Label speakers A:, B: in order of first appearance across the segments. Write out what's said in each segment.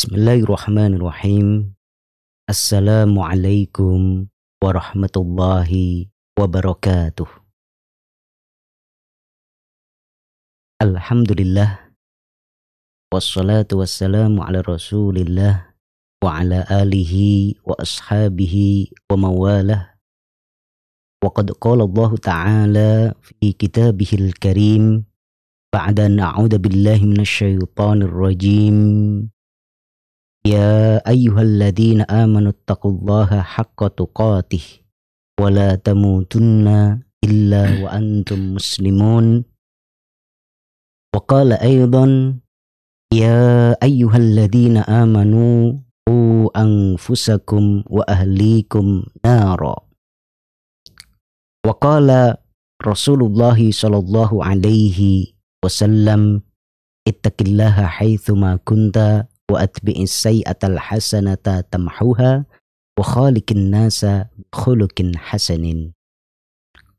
A: بسم الله الرحمن الرحيم السلام عليكم ورحمة الله وبركاته الحمد لله والصلاة والسلام على رسول الله وعلى آله وأصحابه ومواله وقد قال الله تعالى في كتابه الكريم بعد أن أعوذ بالله من الشيطان الرجيم يا أيها الذين آمنوا اتقوا الله حق تقاته ولا تموتن إلا وأنتم مسلمون وقال أيضا يا أيها الذين آمنوا قوا أنفسكم وأهليكم نارا وقال رسول الله صلى الله عليه وسلم اتق الله حيثما كنت وأتبئ السيئة الحسنة تمحوها tamhuha الناس خلق حسن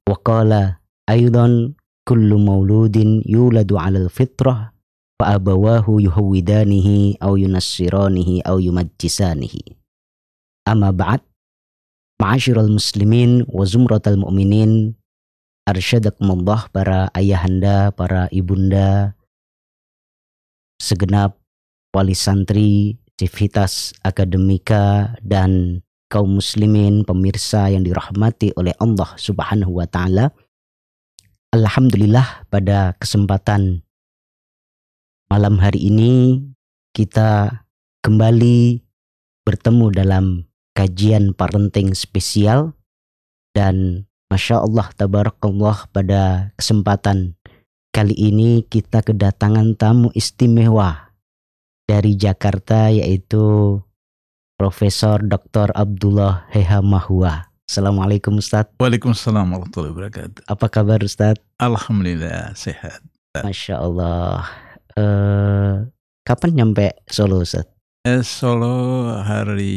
A: وقال أيضا كل مولود يولد على الفطرة yuladu يهودانه أو ينصرانه أو يمجسانه أما بعد aw المسلمين وزمرة المؤمنين ma'asyiral muslimin para ayahanda para ibunda segenap wali santri, civitas akademika dan kaum muslimin pemirsa yang dirahmati oleh Allah Subhanahu wa taala. Alhamdulillah pada kesempatan malam hari ini kita kembali bertemu dalam kajian parenting spesial dan Masya Allah tabarakallah pada kesempatan kali ini kita kedatangan tamu istimewa dari Jakarta yaitu Profesor Dr. Abdullah Heha Mahua. Assalamualaikum Ustaz. Waalaikumsalam warahmatullahi wabarakatuh. Apa kabar Ustaz? Alhamdulillah sehat. Masya Allah. Uh, kapan nyampe Solo Ustaz? Eh, Solo hari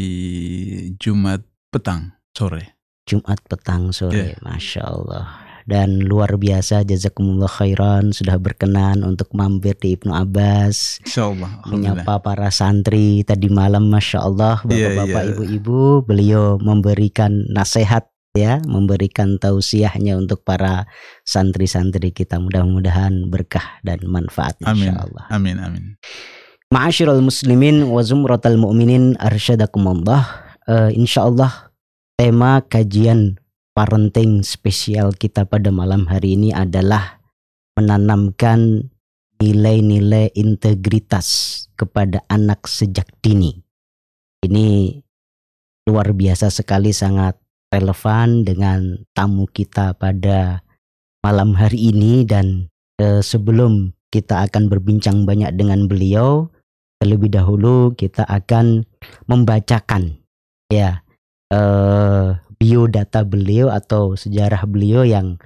A: Jumat petang sore. Jumat petang sore, yeah. masya Allah dan luar biasa jazakumullah khairan sudah berkenan untuk mampir di Ibnu Abbas. Insyaallah. Menyapa para santri tadi malam Masya Allah iya, iya. Bapak-bapak yeah, yeah. ibu-ibu beliau memberikan nasihat ya memberikan tausiahnya untuk para santri-santri kita mudah-mudahan berkah dan manfaat insyaallah.
B: Amin amin.
A: Ma'asyiral muslimin wa zumratal mu'minin arsyadakumullah. Uh, insyaallah tema kajian parenting spesial kita pada malam hari ini adalah menanamkan nilai-nilai integritas kepada anak sejak dini. Ini luar biasa sekali sangat relevan dengan tamu kita pada malam hari ini dan eh, sebelum kita akan berbincang banyak dengan beliau, terlebih dahulu kita akan membacakan ya eh, biodata beliau atau sejarah beliau yang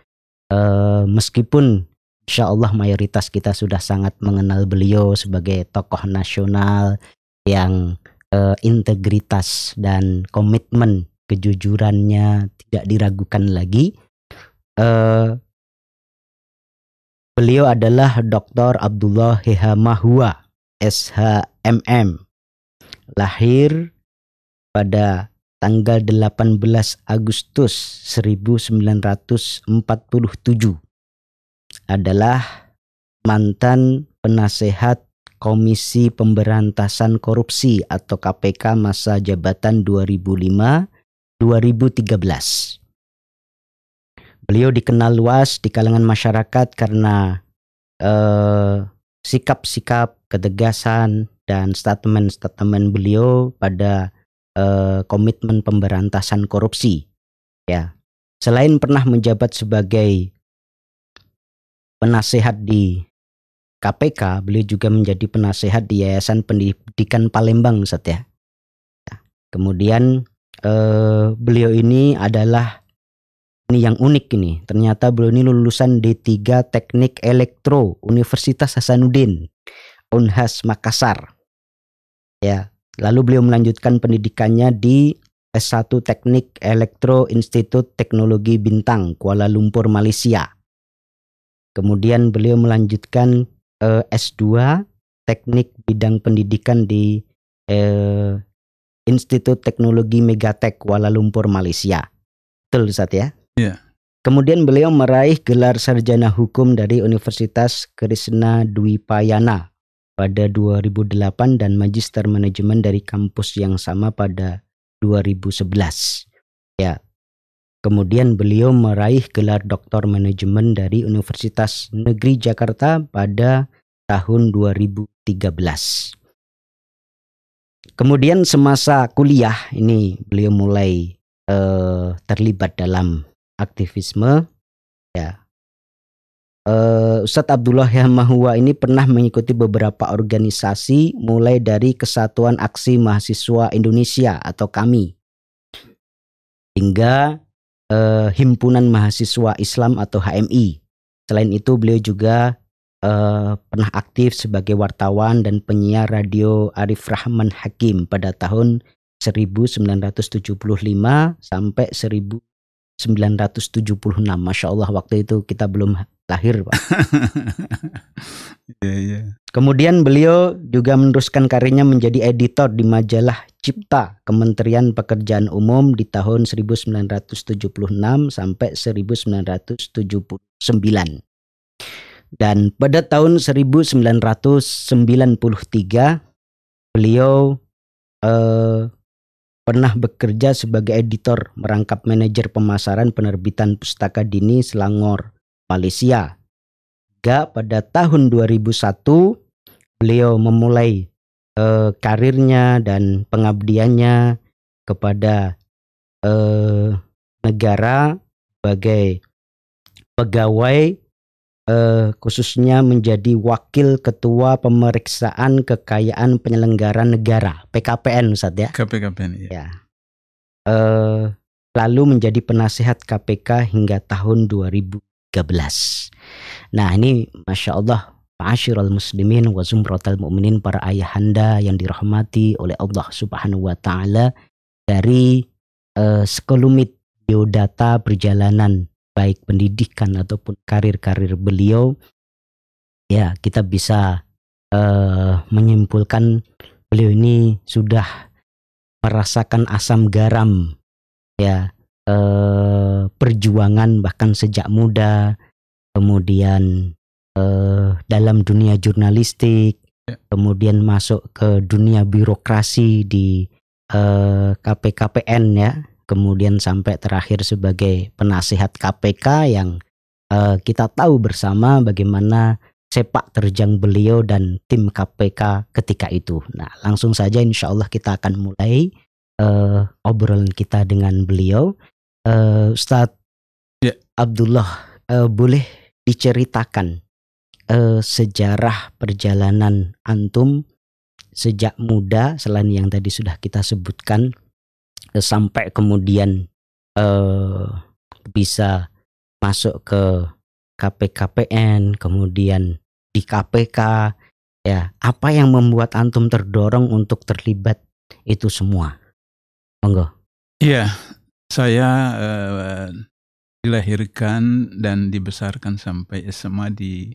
A: uh, meskipun insya Allah mayoritas kita sudah sangat mengenal beliau sebagai tokoh nasional yang uh, integritas dan komitmen kejujurannya tidak diragukan lagi. Uh, beliau adalah Dr. Abdullah Heha Mahua, SHMM, lahir pada tanggal 18 Agustus 1947 adalah mantan penasehat Komisi Pemberantasan Korupsi atau KPK masa jabatan 2005-2013. Beliau dikenal luas di kalangan masyarakat karena sikap eh, sikap-sikap, ketegasan, dan statement-statement beliau pada Eh, komitmen pemberantasan korupsi. Ya. Selain pernah menjabat sebagai penasehat di KPK, beliau juga menjadi penasehat di Yayasan Pendidikan Palembang setia ya. ya. Kemudian eh, beliau ini adalah ini yang unik ini. Ternyata beliau ini lulusan D3 Teknik Elektro Universitas Hasanuddin Unhas Makassar. Ya, Lalu beliau melanjutkan pendidikannya di S1 Teknik Elektro Institut Teknologi Bintang, Kuala Lumpur, Malaysia. Kemudian beliau melanjutkan eh, S2 Teknik Bidang Pendidikan di eh, Institut Teknologi Megatek Kuala Lumpur, Malaysia. Betul Ustaz ya? Iya. Yeah. Kemudian beliau meraih gelar sarjana hukum dari Universitas Krishna Dwipayana pada 2008 dan Magister Manajemen dari kampus yang sama pada 2011. Ya. Kemudian beliau meraih gelar Doktor Manajemen dari Universitas Negeri Jakarta pada tahun 2013. Kemudian semasa kuliah ini beliau mulai eh, terlibat dalam aktivisme ya Uh, Ustadz Abdullah Yamahua ini pernah mengikuti beberapa organisasi mulai dari Kesatuan Aksi Mahasiswa Indonesia atau KAMI hingga uh, Himpunan Mahasiswa Islam atau HMI. Selain itu beliau juga uh, pernah aktif sebagai wartawan dan penyiar radio Arif Rahman Hakim pada tahun 1975 sampai 1980 1976. Masya Allah waktu itu kita belum lahir Pak. yeah, yeah. Kemudian beliau juga meneruskan karirnya menjadi editor di majalah Cipta Kementerian Pekerjaan Umum di tahun 1976 sampai 1979. Dan pada tahun 1993 beliau eh, Pernah bekerja sebagai editor merangkap manajer pemasaran penerbitan Pustaka Dini Selangor, Malaysia. Hingga pada tahun 2001 beliau memulai eh, karirnya dan pengabdiannya kepada eh, negara sebagai pegawai eh, khususnya menjadi wakil ketua pemeriksaan kekayaan penyelenggara negara PKPN Ustaz ya.
B: KPKPN ya. ya.
A: Eh, lalu menjadi penasehat KPK hingga tahun 2013. Nah, ini Masya Allah Ma'asyiral muslimin wa zumratal mu'minin para ayahanda yang dirahmati oleh Allah Subhanahu wa taala dari eh, sekelumit biodata perjalanan baik pendidikan ataupun karir-karir beliau ya kita bisa uh, menyimpulkan beliau ini sudah merasakan asam garam ya uh, perjuangan bahkan sejak muda kemudian uh, dalam dunia jurnalistik ya. kemudian masuk ke dunia birokrasi di uh, KPKPN ya kemudian sampai terakhir sebagai penasihat KPK yang uh, kita tahu bersama bagaimana sepak terjang beliau dan tim KPK ketika itu. Nah, langsung saja insya Allah kita akan mulai uh, obrolan kita dengan beliau. Uh, Ustadz ya. Abdullah, uh, boleh diceritakan uh, sejarah perjalanan antum sejak muda selain yang tadi sudah kita sebutkan sampai kemudian eh, bisa masuk ke KPKPN, kemudian di KPK, ya apa yang membuat antum terdorong untuk terlibat itu semua? Monggo.
C: Iya,
B: saya eh, dilahirkan dan dibesarkan sampai SMA di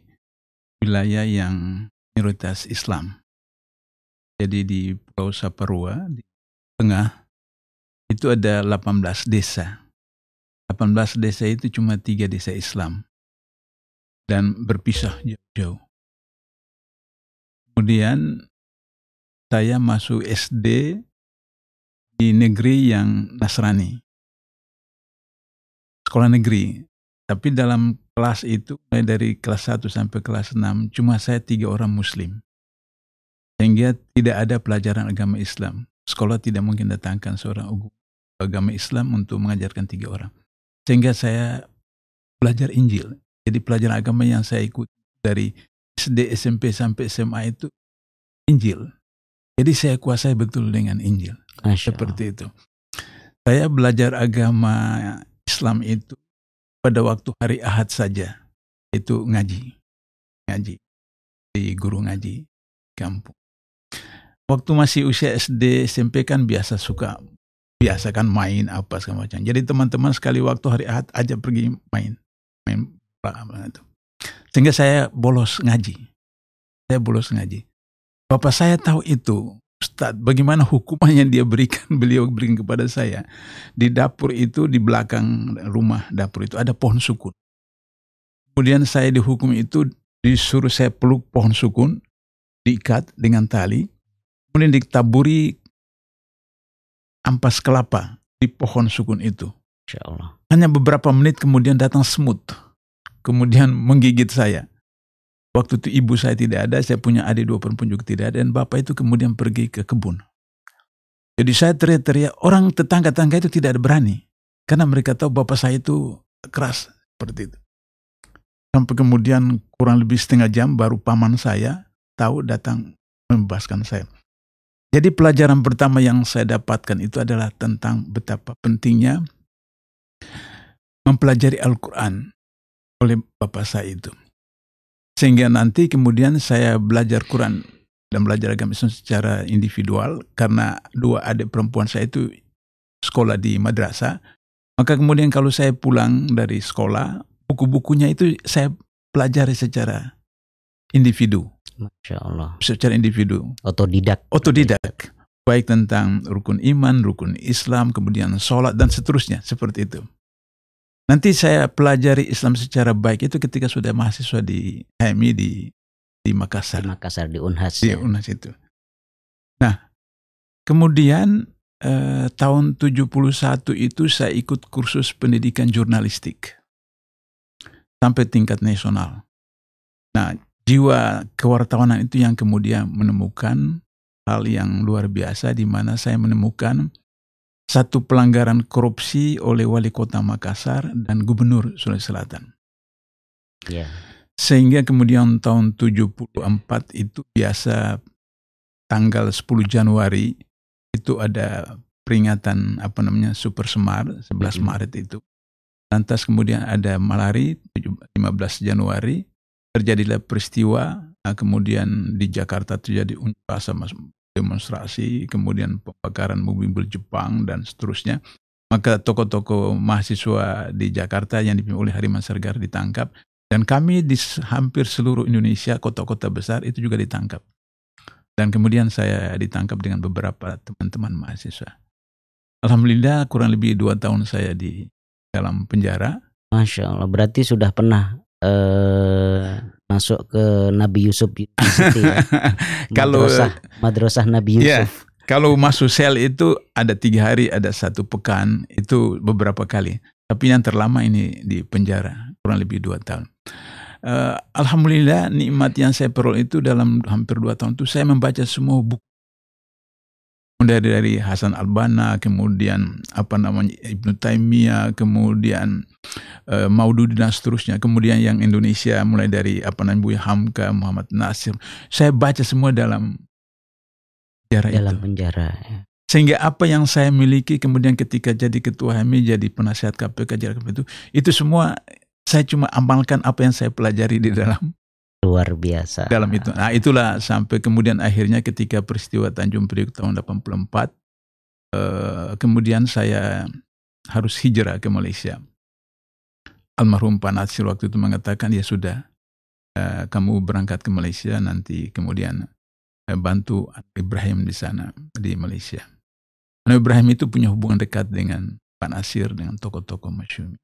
B: wilayah yang minoritas Islam. Jadi di Pulau Saparua, di tengah itu ada
C: 18 desa. 18 desa itu cuma tiga desa Islam dan berpisah jauh-jauh. Kemudian saya masuk SD di negeri yang Nasrani. Sekolah negeri. Tapi dalam kelas itu mulai dari kelas 1 sampai kelas 6 cuma saya tiga orang muslim. Sehingga
B: tidak ada pelajaran agama Islam sekolah tidak mungkin datangkan seorang agama Islam untuk mengajarkan tiga orang. Sehingga saya belajar Injil. Jadi pelajaran agama yang saya ikut dari SD, SMP sampai SMA itu Injil. Jadi saya kuasai betul dengan Injil. Asya. Seperti itu. Saya belajar
C: agama Islam itu pada waktu hari Ahad saja. Itu ngaji. Ngaji. Di guru ngaji kampung
B: waktu masih usia SD SMP kan biasa suka biasa kan main apa segala macam. Jadi teman-teman sekali waktu hari Ahad aja pergi main main itu. Sehingga saya bolos ngaji. Saya bolos ngaji. Bapak saya tahu itu, Ustaz, bagaimana hukuman yang dia berikan, beliau berikan kepada saya. Di dapur itu, di belakang rumah dapur itu ada pohon sukun. Kemudian saya dihukum itu disuruh saya peluk pohon sukun, diikat dengan tali, Kemudian ditaburi ampas kelapa di pohon sukun itu. Allah. Hanya beberapa menit kemudian datang semut. Kemudian menggigit saya. Waktu itu ibu saya tidak ada, saya punya adik dua perempuan juga tidak ada, dan bapak itu kemudian pergi ke kebun. Jadi saya teriak-teriak, orang tetangga-tetangga itu tidak ada berani. Karena mereka tahu bapak saya itu keras, seperti itu. Sampai kemudian kurang lebih setengah jam baru paman saya tahu datang membebaskan saya. Jadi pelajaran pertama yang saya dapatkan itu adalah tentang betapa pentingnya mempelajari Al-Quran oleh bapak saya itu. Sehingga nanti kemudian saya belajar Quran dan belajar agama Islam secara individual karena dua adik perempuan saya itu sekolah di madrasah. Maka kemudian kalau saya pulang dari sekolah, buku-bukunya itu saya pelajari secara individu. Masya Allah. Secara individu. Otodidak. Otodidak. Baik tentang rukun iman, rukun Islam, kemudian sholat, dan seterusnya. Seperti itu. Nanti saya pelajari Islam secara baik itu ketika sudah mahasiswa di HMI di di Makassar. Di Makassar di Unhas. Di ya. Unhas itu. Nah, kemudian eh, tahun 71 itu saya ikut kursus pendidikan jurnalistik sampai tingkat nasional. Nah, jiwa kewartawanan itu yang kemudian menemukan hal yang luar biasa di mana saya menemukan satu pelanggaran korupsi oleh wali kota Makassar dan gubernur Sulawesi Selatan. Yeah. Sehingga kemudian tahun 74 itu biasa tanggal 10 Januari itu ada peringatan apa namanya Super Semar 11 mm -hmm. Maret itu. Lantas kemudian ada malari 15 Januari terjadilah peristiwa, ah, kemudian di Jakarta terjadi unjuk rasa demonstrasi, kemudian pembakaran mobil Jepang dan seterusnya. Maka tokoh-tokoh mahasiswa di Jakarta yang dipimpin oleh Hariman Sergar ditangkap dan kami di hampir seluruh Indonesia kota-kota besar itu juga ditangkap. Dan kemudian saya ditangkap dengan beberapa teman-teman mahasiswa. Alhamdulillah kurang lebih dua tahun saya di dalam penjara.
A: Masya Allah, berarti sudah pernah eh masuk ke Nabi Yusuf ya. kalau madrasah, madrasah Nabi ya, Yusuf.
B: Yeah, kalau masuk sel itu ada tiga hari, ada satu pekan, itu beberapa kali. Tapi yang terlama ini di penjara kurang lebih dua tahun. Uh, Alhamdulillah nikmat yang saya peroleh itu dalam hampir dua tahun itu saya membaca semua buku dari dari Hasan Albana kemudian apa namanya Ibnu Taimiyah kemudian e, eh, Maududi dan seterusnya kemudian yang Indonesia mulai dari apa namanya Buya Hamka Muhammad Nasir saya baca semua dalam
A: penjara dalam itu. penjara ya.
B: sehingga apa yang saya miliki kemudian ketika jadi ketua HMI jadi penasihat KPK jadi itu itu semua saya cuma amalkan apa yang saya pelajari di dalam
A: luar biasa.
B: Dalam itu. Nah, itulah sampai kemudian akhirnya ketika peristiwa Tanjung Priok tahun 84 eh, kemudian saya harus hijrah ke Malaysia. Almarhum Pak Natsir waktu itu mengatakan ya sudah eh, kamu berangkat ke Malaysia nanti kemudian eh, bantu Ibrahim di sana di Malaysia. Karena Ibrahim itu punya hubungan dekat dengan Pak Nasir dengan tokoh-tokoh Masyumi.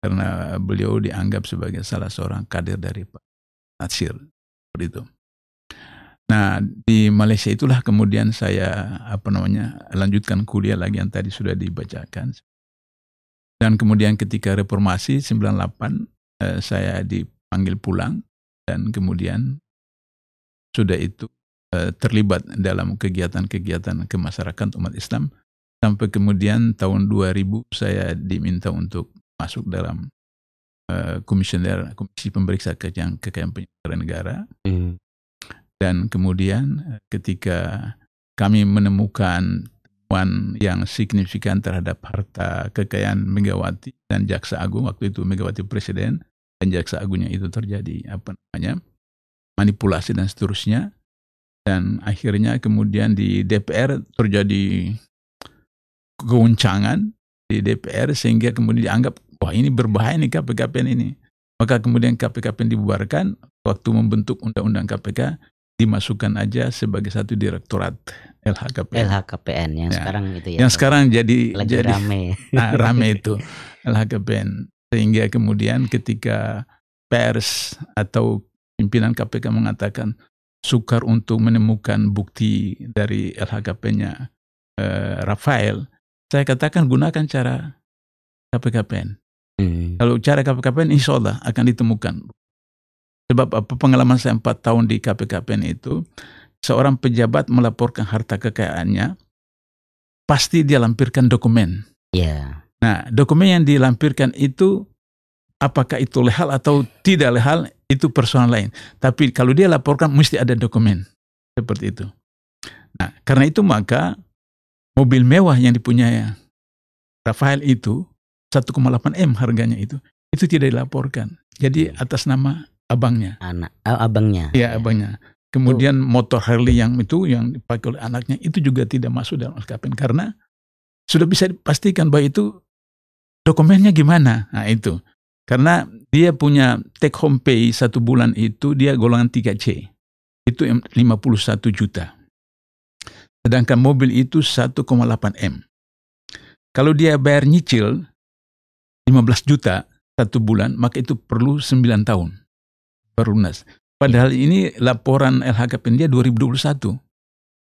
B: Karena beliau dianggap sebagai salah seorang kader dari Pak tafsir Seperti itu. Nah, di Malaysia itulah kemudian saya apa namanya? lanjutkan kuliah lagi yang tadi sudah dibacakan. Dan kemudian ketika reformasi 98 eh, saya dipanggil pulang dan kemudian sudah itu eh, terlibat dalam kegiatan-kegiatan kemasyarakatan umat Islam sampai kemudian tahun 2000 saya diminta untuk masuk dalam Eh, komisioner komisi pemeriksa kejang, kekayaan penyelenggara negara mm. dan kemudian eh, ketika kami menemukan temuan yang signifikan terhadap harta kekayaan Megawati dan Jaksa Agung waktu itu Megawati Presiden dan Jaksa Agungnya itu terjadi apa namanya manipulasi dan seterusnya dan akhirnya kemudian di DPR terjadi keguncangan di DPR sehingga kemudian dianggap wah ini berbahaya nih KPKPN ini. Maka kemudian KPKPN dibubarkan, waktu membentuk undang-undang KPK dimasukkan aja sebagai satu direktorat LHKPN. LHKPN yang ya. sekarang itu ya. Yang sekarang jadi lagi jadi rame. Nah, rame itu LHKPN. Sehingga kemudian ketika pers atau pimpinan KPK mengatakan sukar untuk menemukan bukti dari lhkpn nya eh, Rafael, saya katakan gunakan cara KPKPN. Hmm. Kalau cara KPKPN insya Allah akan ditemukan. Sebab apa pengalaman saya empat tahun di KPKPN itu, seorang pejabat melaporkan harta kekayaannya, pasti dia lampirkan dokumen. Yeah. Nah, dokumen yang dilampirkan itu apakah itu lehal atau tidak lehal itu persoalan lain. Tapi kalau dia laporkan mesti ada dokumen seperti itu. Nah, karena itu maka mobil mewah yang dipunyai Rafael itu 1,8 M harganya itu. Itu tidak dilaporkan. Jadi hmm. atas nama abangnya. Anak oh, abangnya. Iya, ya. abangnya. Kemudian oh. motor Harley yang itu yang dipakai oleh anaknya itu juga tidak masuk dalam LKPN karena sudah bisa dipastikan bahwa itu dokumennya gimana. Nah, itu. Karena dia punya take home pay satu bulan itu dia golongan 3C. Itu 51 juta. Sedangkan mobil itu 1,8 M. Kalau dia bayar nyicil, 15 juta satu bulan, maka itu perlu 9 tahun baru lunas. Padahal ini laporan LHKPN dia 2021.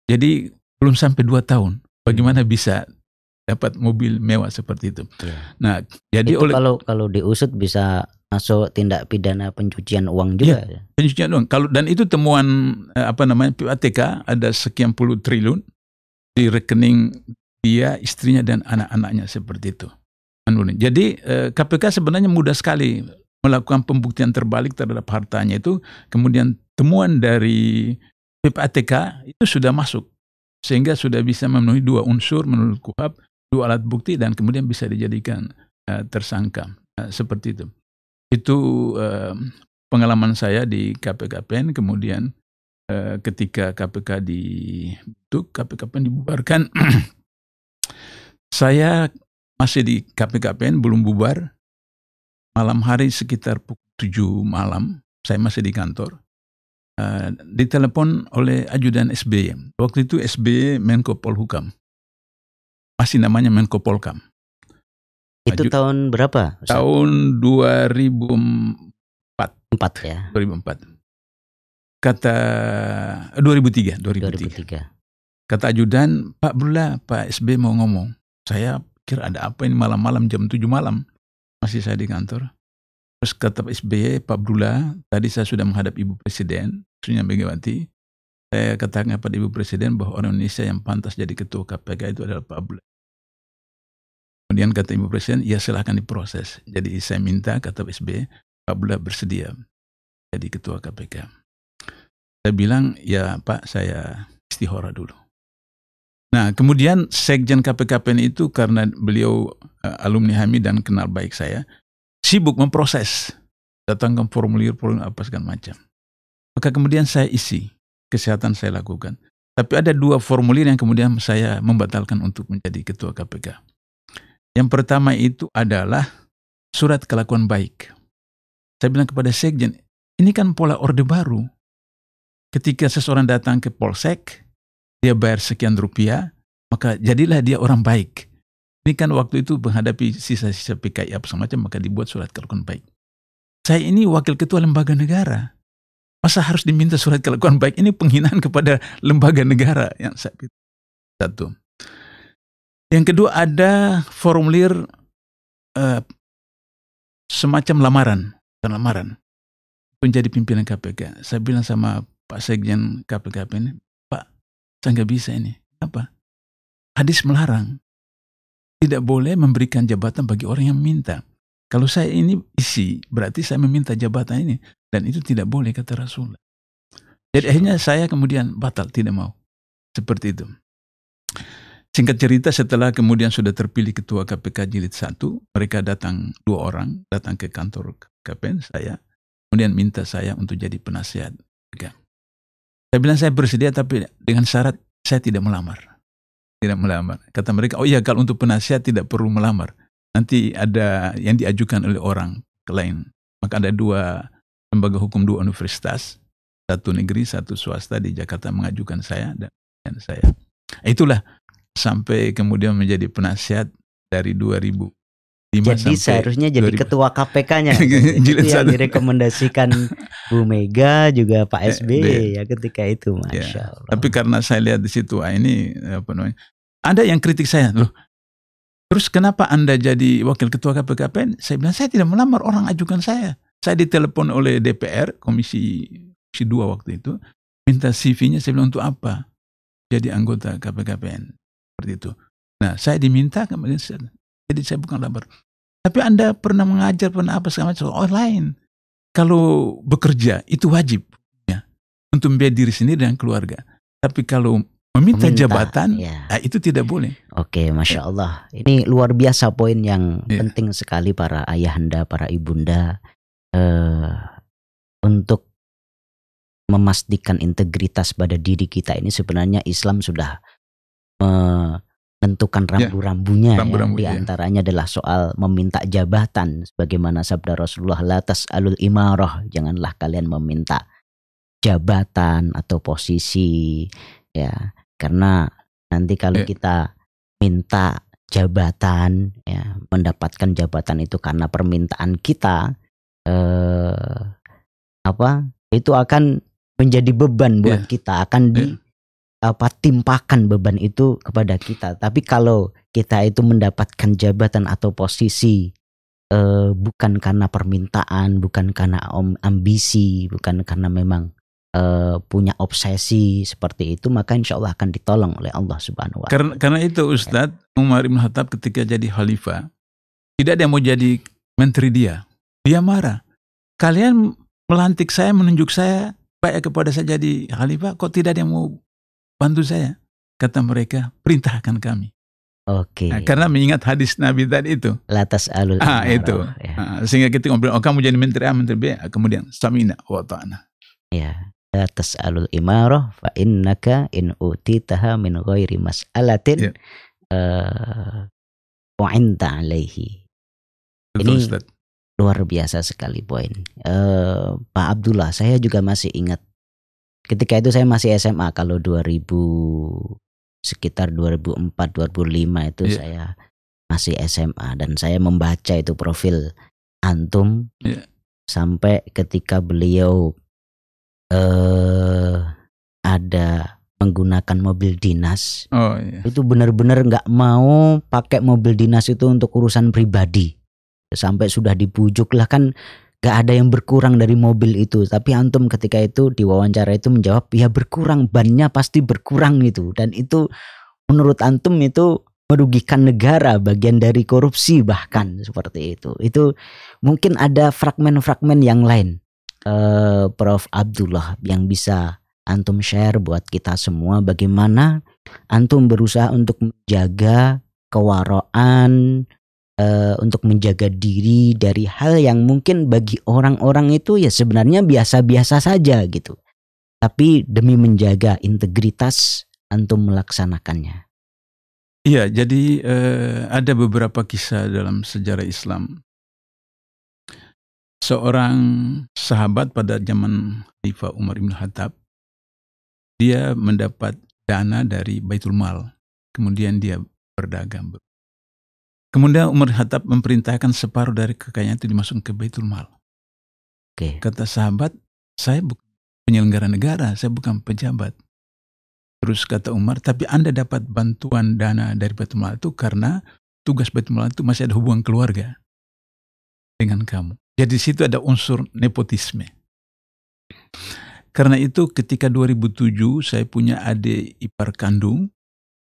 B: Jadi belum sampai 2 tahun. Bagaimana bisa dapat mobil mewah seperti itu? Ya.
A: Nah, jadi itu oleh kalau kalau diusut bisa masuk tindak pidana pencucian uang juga. Iya, ya,
B: pencucian uang. Kalau dan itu temuan eh, apa namanya PATK ada sekian puluh triliun di rekening dia, istrinya dan anak-anaknya seperti itu. Anu Jadi KPK eh, sebenarnya mudah sekali melakukan pembuktian terbalik terhadap hartanya itu, kemudian temuan dari PPATK itu sudah masuk sehingga sudah bisa memenuhi dua unsur menurut KUHAP, dua alat bukti dan kemudian bisa dijadikan eh, tersangka eh, seperti itu. Itu pengalaman saya di KPKPN kemudian ketika KPK dibentuk, KPKPN dibubarkan saya masih di KPKPN belum bubar. Malam hari sekitar pukul 7 malam, saya masih di kantor. Uh, ditelepon oleh ajudan SBY. Waktu itu SBY Menko Polhukam. Masih namanya Menko Polkam. Itu Aju tahun berapa? Ustaz? Tahun 2004. 4 ya. 2004. Kata 2003, 2003. 2003. Kata ajudan, Pak Bula, Pak SBY mau ngomong. Saya pikir ada apa ini malam-malam jam 7 malam. Masih saya di kantor. Terus kata Pak SBY, e, Pak Abdullah, tadi saya sudah menghadap Ibu Presiden, maksudnya Megawati. Saya katakan kepada Ibu Presiden bahwa orang Indonesia yang pantas jadi ketua KPK itu adalah Pak Abdullah. Kemudian kata Ibu Presiden, ya silahkan diproses. Jadi saya minta, kata Pak SBY, e, Pak Abdullah bersedia jadi ketua KPK. Saya bilang, ya Pak, saya istihora dulu. Nah, kemudian Sekjen KPKPN itu karena beliau uh, alumni kami dan kenal baik saya, sibuk memproses, datang ke formulir, formulir apa segala macam. Maka kemudian saya isi, kesehatan saya lakukan. Tapi ada dua formulir yang kemudian saya membatalkan untuk menjadi ketua KPK. Yang pertama itu adalah surat kelakuan baik. Saya bilang kepada Sekjen, ini kan pola orde baru. Ketika seseorang datang ke Polsek, dia bayar sekian rupiah, maka jadilah dia orang baik. Ini kan waktu itu menghadapi sisa-sisa PKI apa semacam, maka dibuat surat kelakuan baik. Saya ini wakil ketua lembaga negara. Masa harus diminta surat kelakuan baik? Ini penghinaan kepada lembaga negara yang
C: Satu. Yang kedua ada formulir uh, semacam lamaran, bukan lamaran menjadi pimpinan KPK. Saya bilang sama Pak Sekjen KPK ini, saya nggak
B: bisa ini. Apa? Hadis melarang. Tidak boleh memberikan jabatan bagi orang yang minta. Kalau saya ini isi, berarti saya meminta jabatan ini. Dan itu tidak boleh, kata Rasulullah. Jadi akhirnya saya kemudian batal, tidak mau. Seperti itu. Singkat cerita setelah kemudian sudah terpilih ketua KPK jilid satu, mereka datang dua orang datang ke kantor KPN saya, kemudian minta saya untuk jadi penasihat. Saya bilang saya bersedia tapi dengan syarat saya tidak melamar. Tidak melamar. Kata mereka, oh iya kalau untuk penasihat tidak perlu melamar. Nanti ada yang diajukan oleh orang lain. Maka ada dua lembaga hukum dua universitas, satu negeri, satu swasta di Jakarta mengajukan saya dan, dan saya. Itulah sampai kemudian menjadi penasihat dari 2000
A: jadi seharusnya jadi ketua KPK-nya itu yang direkomendasikan Bu Mega juga Pak eh, SBY ya ketika itu ya, masya ya.
B: Allah. Tapi karena saya lihat di situ ah, ini apa namanya ada yang kritik saya loh. Terus kenapa anda jadi wakil ketua KPKPN? Saya bilang saya tidak melamar orang ajukan saya. Saya ditelepon oleh DPR komisi komisi dua waktu itu minta CV-nya saya bilang untuk apa? Jadi anggota KPKPN seperti itu. Nah saya diminta kemudian jadi saya bukan lambat tapi anda pernah mengajar pernah apa segala macam oh lain kalau bekerja itu wajib ya untuk membiayai diri sendiri dan keluarga tapi kalau meminta, meminta jabatan ya. nah, itu tidak boleh.
A: Oke, ya. masya Allah, ini luar biasa poin yang ya. penting sekali para ayah anda para ibunda eh, untuk memastikan integritas pada diri kita ini sebenarnya Islam sudah eh, tentukan ya, rambu-rambunya ya, rambu ya. diantaranya ya. adalah soal meminta jabatan sebagaimana sabda Rasulullah latas alul imarah janganlah kalian meminta jabatan atau posisi ya karena nanti kalau ya. kita minta jabatan ya mendapatkan jabatan itu karena permintaan kita eh apa itu akan menjadi beban ya. buat ya. kita akan ya. di apa timpakan beban itu kepada kita. Tapi kalau kita itu mendapatkan jabatan atau posisi eh, bukan karena permintaan, bukan karena ambisi, bukan karena memang eh, punya obsesi seperti itu, maka insya Allah akan ditolong oleh Allah Subhanahu Wa Taala.
B: Karena, karena itu Ustadz Umar Ibn Khattab ketika jadi khalifah tidak ada yang mau jadi menteri dia, dia marah. Kalian melantik saya, menunjuk saya, baik kepada saya jadi khalifah, kok tidak ada yang mau Bantu saya. Kata mereka, perintahkan kami. Oke. Okay. Nah, karena mengingat hadis Nabi tadi itu.
A: Latas alul. Ah itu. Oh,
B: ya. Ah, sehingga kita ngobrol. oh kamu jadi menteri A, menteri B, ah, kemudian samina wa ta'ana.
A: Ya. Latas alul imarah fa innaka in utitaha min ghairi mas'alatin ya. uh, u'inta alaihi. Ini Ustaz. luar biasa sekali poin. Uh, Pak Abdullah, saya juga masih ingat ketika itu saya masih SMA kalau 2000 sekitar 2004 2005 itu yeah. saya masih SMA dan saya membaca itu profil antum yeah. sampai ketika beliau eh ada menggunakan mobil dinas oh, yeah. itu benar-benar nggak mau pakai mobil dinas itu untuk urusan pribadi sampai sudah dipujuk lah kan gak ada yang berkurang dari mobil itu tapi antum ketika itu diwawancara itu menjawab ya berkurang bannya pasti berkurang itu dan itu menurut antum itu merugikan negara bagian dari korupsi bahkan seperti itu itu mungkin ada fragmen-fragmen yang lain uh, Prof Abdullah yang bisa antum share buat kita semua bagaimana antum berusaha untuk menjaga kewarohan Eh, untuk menjaga diri dari hal yang mungkin bagi orang-orang itu ya sebenarnya biasa-biasa saja gitu. Tapi demi menjaga integritas antum melaksanakannya.
B: Iya, jadi uh, ada beberapa kisah dalam sejarah Islam. Seorang sahabat pada zaman Khalifah Umar bin Khattab dia mendapat dana dari Baitul Mal. Kemudian dia berdagang, Kemudian Umar Khattab memerintahkan separuh dari kekayaan itu dimasukkan ke Baitul Mal. Okay. Kata sahabat, saya bukan penyelenggara negara, saya bukan pejabat. Terus kata Umar, tapi Anda dapat bantuan dana dari Baitul Mal itu karena tugas Baitul Mal itu masih ada hubungan keluarga dengan kamu. Jadi di situ ada unsur nepotisme. Karena itu ketika 2007 saya punya adik ipar kandung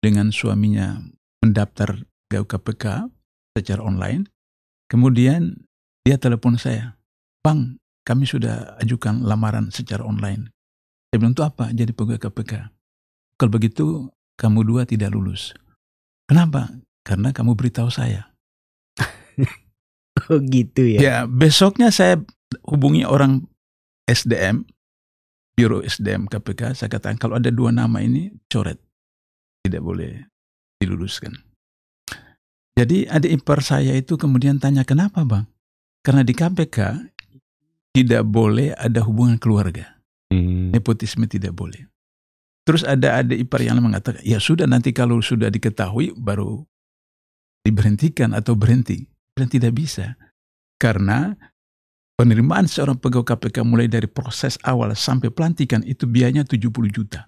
B: dengan suaminya mendaftar KPK secara online. Kemudian dia telepon saya, Bang, kami sudah ajukan lamaran secara online. Saya bilang, itu apa? Jadi pegawai KPK. Kalau begitu, kamu dua tidak lulus. Kenapa? Karena kamu beritahu saya.
C: oh gitu ya?
B: Ya, besoknya saya hubungi orang SDM, Biro SDM KPK, saya katakan kalau ada dua nama ini coret. Tidak boleh diluluskan. Jadi adik ipar saya itu kemudian tanya kenapa bang? Karena di KPK tidak boleh ada hubungan keluarga. Hmm. Nepotisme tidak boleh. Terus ada adik ipar yang mengatakan, ya sudah nanti kalau sudah diketahui baru diberhentikan atau berhenti. Dan tidak bisa. Karena penerimaan seorang pegawai KPK mulai dari proses awal sampai pelantikan itu biayanya 70 juta.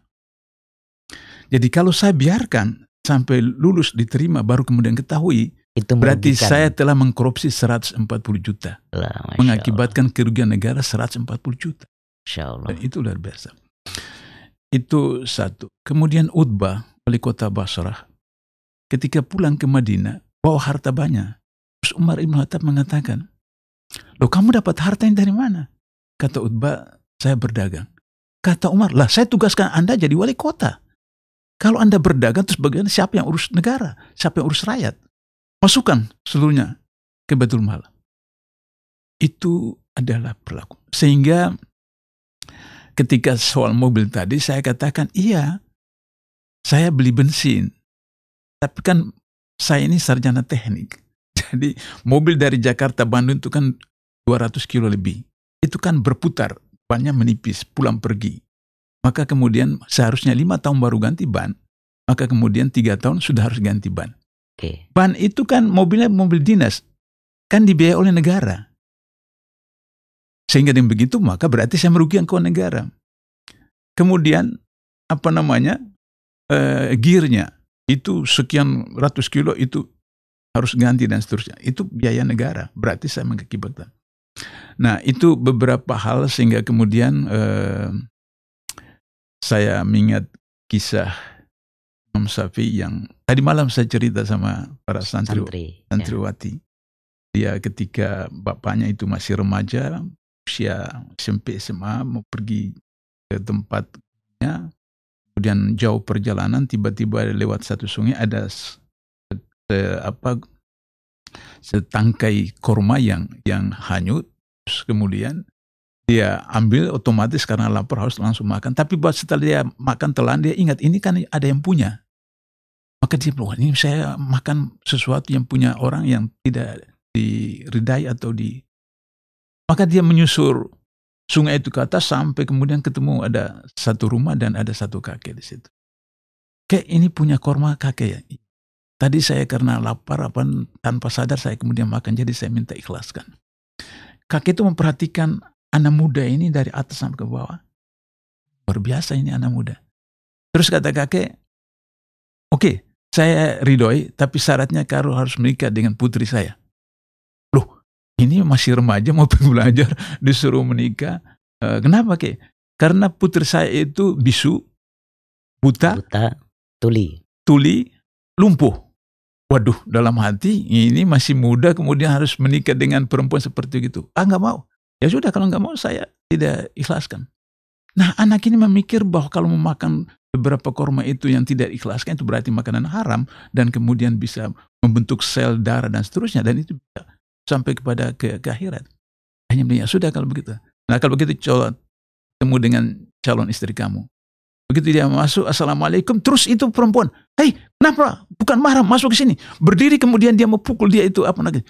B: Jadi kalau saya biarkan sampai lulus diterima baru kemudian ketahui itu berarti saya telah mengkorupsi 140 juta Allah, mengakibatkan Allah. kerugian negara 140 juta Masya Allah. Nah, itu luar biasa itu satu kemudian Utbah wali kota Basrah ketika pulang ke Madinah bawa harta banyak terus Umar Ibn Khattab mengatakan lo kamu dapat harta yang dari mana kata Utbah saya berdagang kata Umar lah saya tugaskan anda jadi wali kota kalau Anda berdagang terus bagaimana siapa yang urus negara? Siapa yang urus rakyat? Masukkan seluruhnya
C: ke Baitul Mal. Itu adalah perilaku. Sehingga ketika soal mobil tadi saya katakan iya saya
B: beli bensin. Tapi kan saya ini sarjana teknik. Jadi mobil dari Jakarta Bandung itu kan 200 kilo lebih. Itu kan berputar, banyak menipis, pulang pergi maka kemudian seharusnya lima tahun baru ganti ban, maka kemudian tiga tahun sudah harus ganti ban. Okay. Ban itu kan mobilnya mobil dinas,
C: kan dibiayai oleh negara. Sehingga dengan begitu maka berarti saya merugikan keuangan negara. Kemudian apa namanya e,
B: gearnya itu sekian ratus kilo itu harus ganti dan seterusnya. Itu biaya negara. Berarti saya mengakibatkan. Nah itu beberapa hal sehingga kemudian e, saya mengingat kisah Imam Safi yang tadi malam saya cerita sama para santri, santri ya. santriwati. Ya. Dia ketika bapaknya itu masih remaja, usia SMP SMA mau pergi ke tempatnya, kemudian jauh perjalanan tiba-tiba lewat satu sungai ada se, se, apa setangkai korma yang yang hanyut, terus kemudian dia ambil otomatis karena lapar harus langsung makan. Tapi buat setelah dia makan telan dia ingat ini kan ada yang punya. Maka dia bilang ini saya makan sesuatu yang punya orang yang tidak diridai atau di maka dia menyusur sungai itu ke atas sampai kemudian ketemu ada satu rumah dan ada satu kakek di situ. Kayak ini punya korma kakek ya. Tadi saya karena lapar apa tanpa sadar saya kemudian makan jadi saya minta ikhlaskan. Kakek itu memperhatikan anak muda ini dari atas sampai ke bawah. Luar biasa ini anak muda. Terus kata kakek, oke, okay, saya ridhoi, tapi syaratnya Karo harus menikah dengan putri saya. Loh, ini masih remaja mau belajar disuruh menikah. E, kenapa kek? Karena putri saya itu bisu, buta, buta tuli, tuli, lumpuh. Waduh, dalam hati ini masih muda kemudian harus menikah dengan perempuan seperti itu. Ah nggak mau. Ya sudah kalau nggak mau saya tidak ikhlaskan. Nah anak ini memikir bahwa kalau memakan beberapa korma itu yang tidak ikhlaskan itu berarti makanan haram dan kemudian bisa membentuk sel darah dan seterusnya dan itu bisa sampai kepada ke, ke akhirat. Hanya beliau sudah kalau begitu. Nah kalau begitu coba temu dengan calon istri kamu. Begitu dia masuk, assalamualaikum, terus itu perempuan, hei, kenapa? Bukan marah, masuk ke sini. Berdiri kemudian dia mau pukul dia itu apa lagi?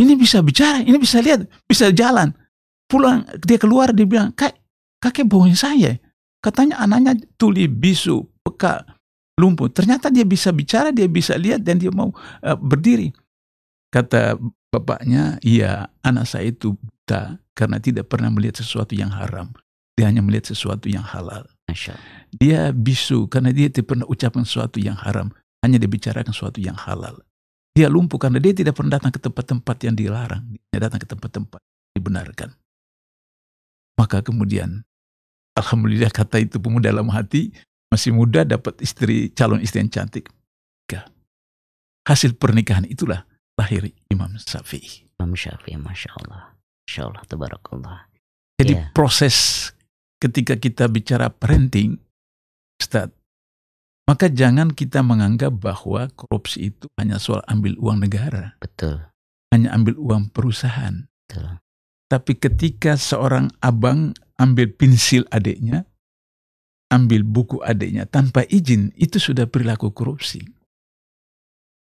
B: ini bisa bicara, ini bisa lihat, bisa jalan. Pulang dia keluar dia bilang, "Kak, kakek bohongin saya." Katanya anaknya tuli bisu, peka, lumpuh. Ternyata dia bisa bicara, dia bisa lihat dan dia mau uh, berdiri. Kata bapaknya, "Iya, anak saya itu buta karena tidak pernah melihat sesuatu yang haram. Dia hanya melihat sesuatu yang halal." Dia bisu karena dia tidak pernah ucapkan sesuatu yang haram, hanya dibicarakan sesuatu yang halal. Dia lumpuh karena dia tidak pernah datang ke tempat-tempat yang dilarang. Dia datang ke tempat-tempat dibenarkan. Maka kemudian, Alhamdulillah kata itu pemuda dalam hati, masih muda dapat istri, calon istri yang cantik. Ya. Hasil pernikahan itulah lahir Imam
C: Syafi'i. Imam Syafi'i, Masya Allah. Masya Allah, Tabarakallah. Jadi yeah. proses ketika kita bicara parenting, Ustaz,
B: maka jangan kita menganggap bahwa korupsi itu hanya soal ambil uang negara. Betul. Hanya ambil uang perusahaan. Betul. Tapi ketika seorang abang ambil pensil adiknya, ambil buku adiknya tanpa izin, itu sudah perilaku korupsi.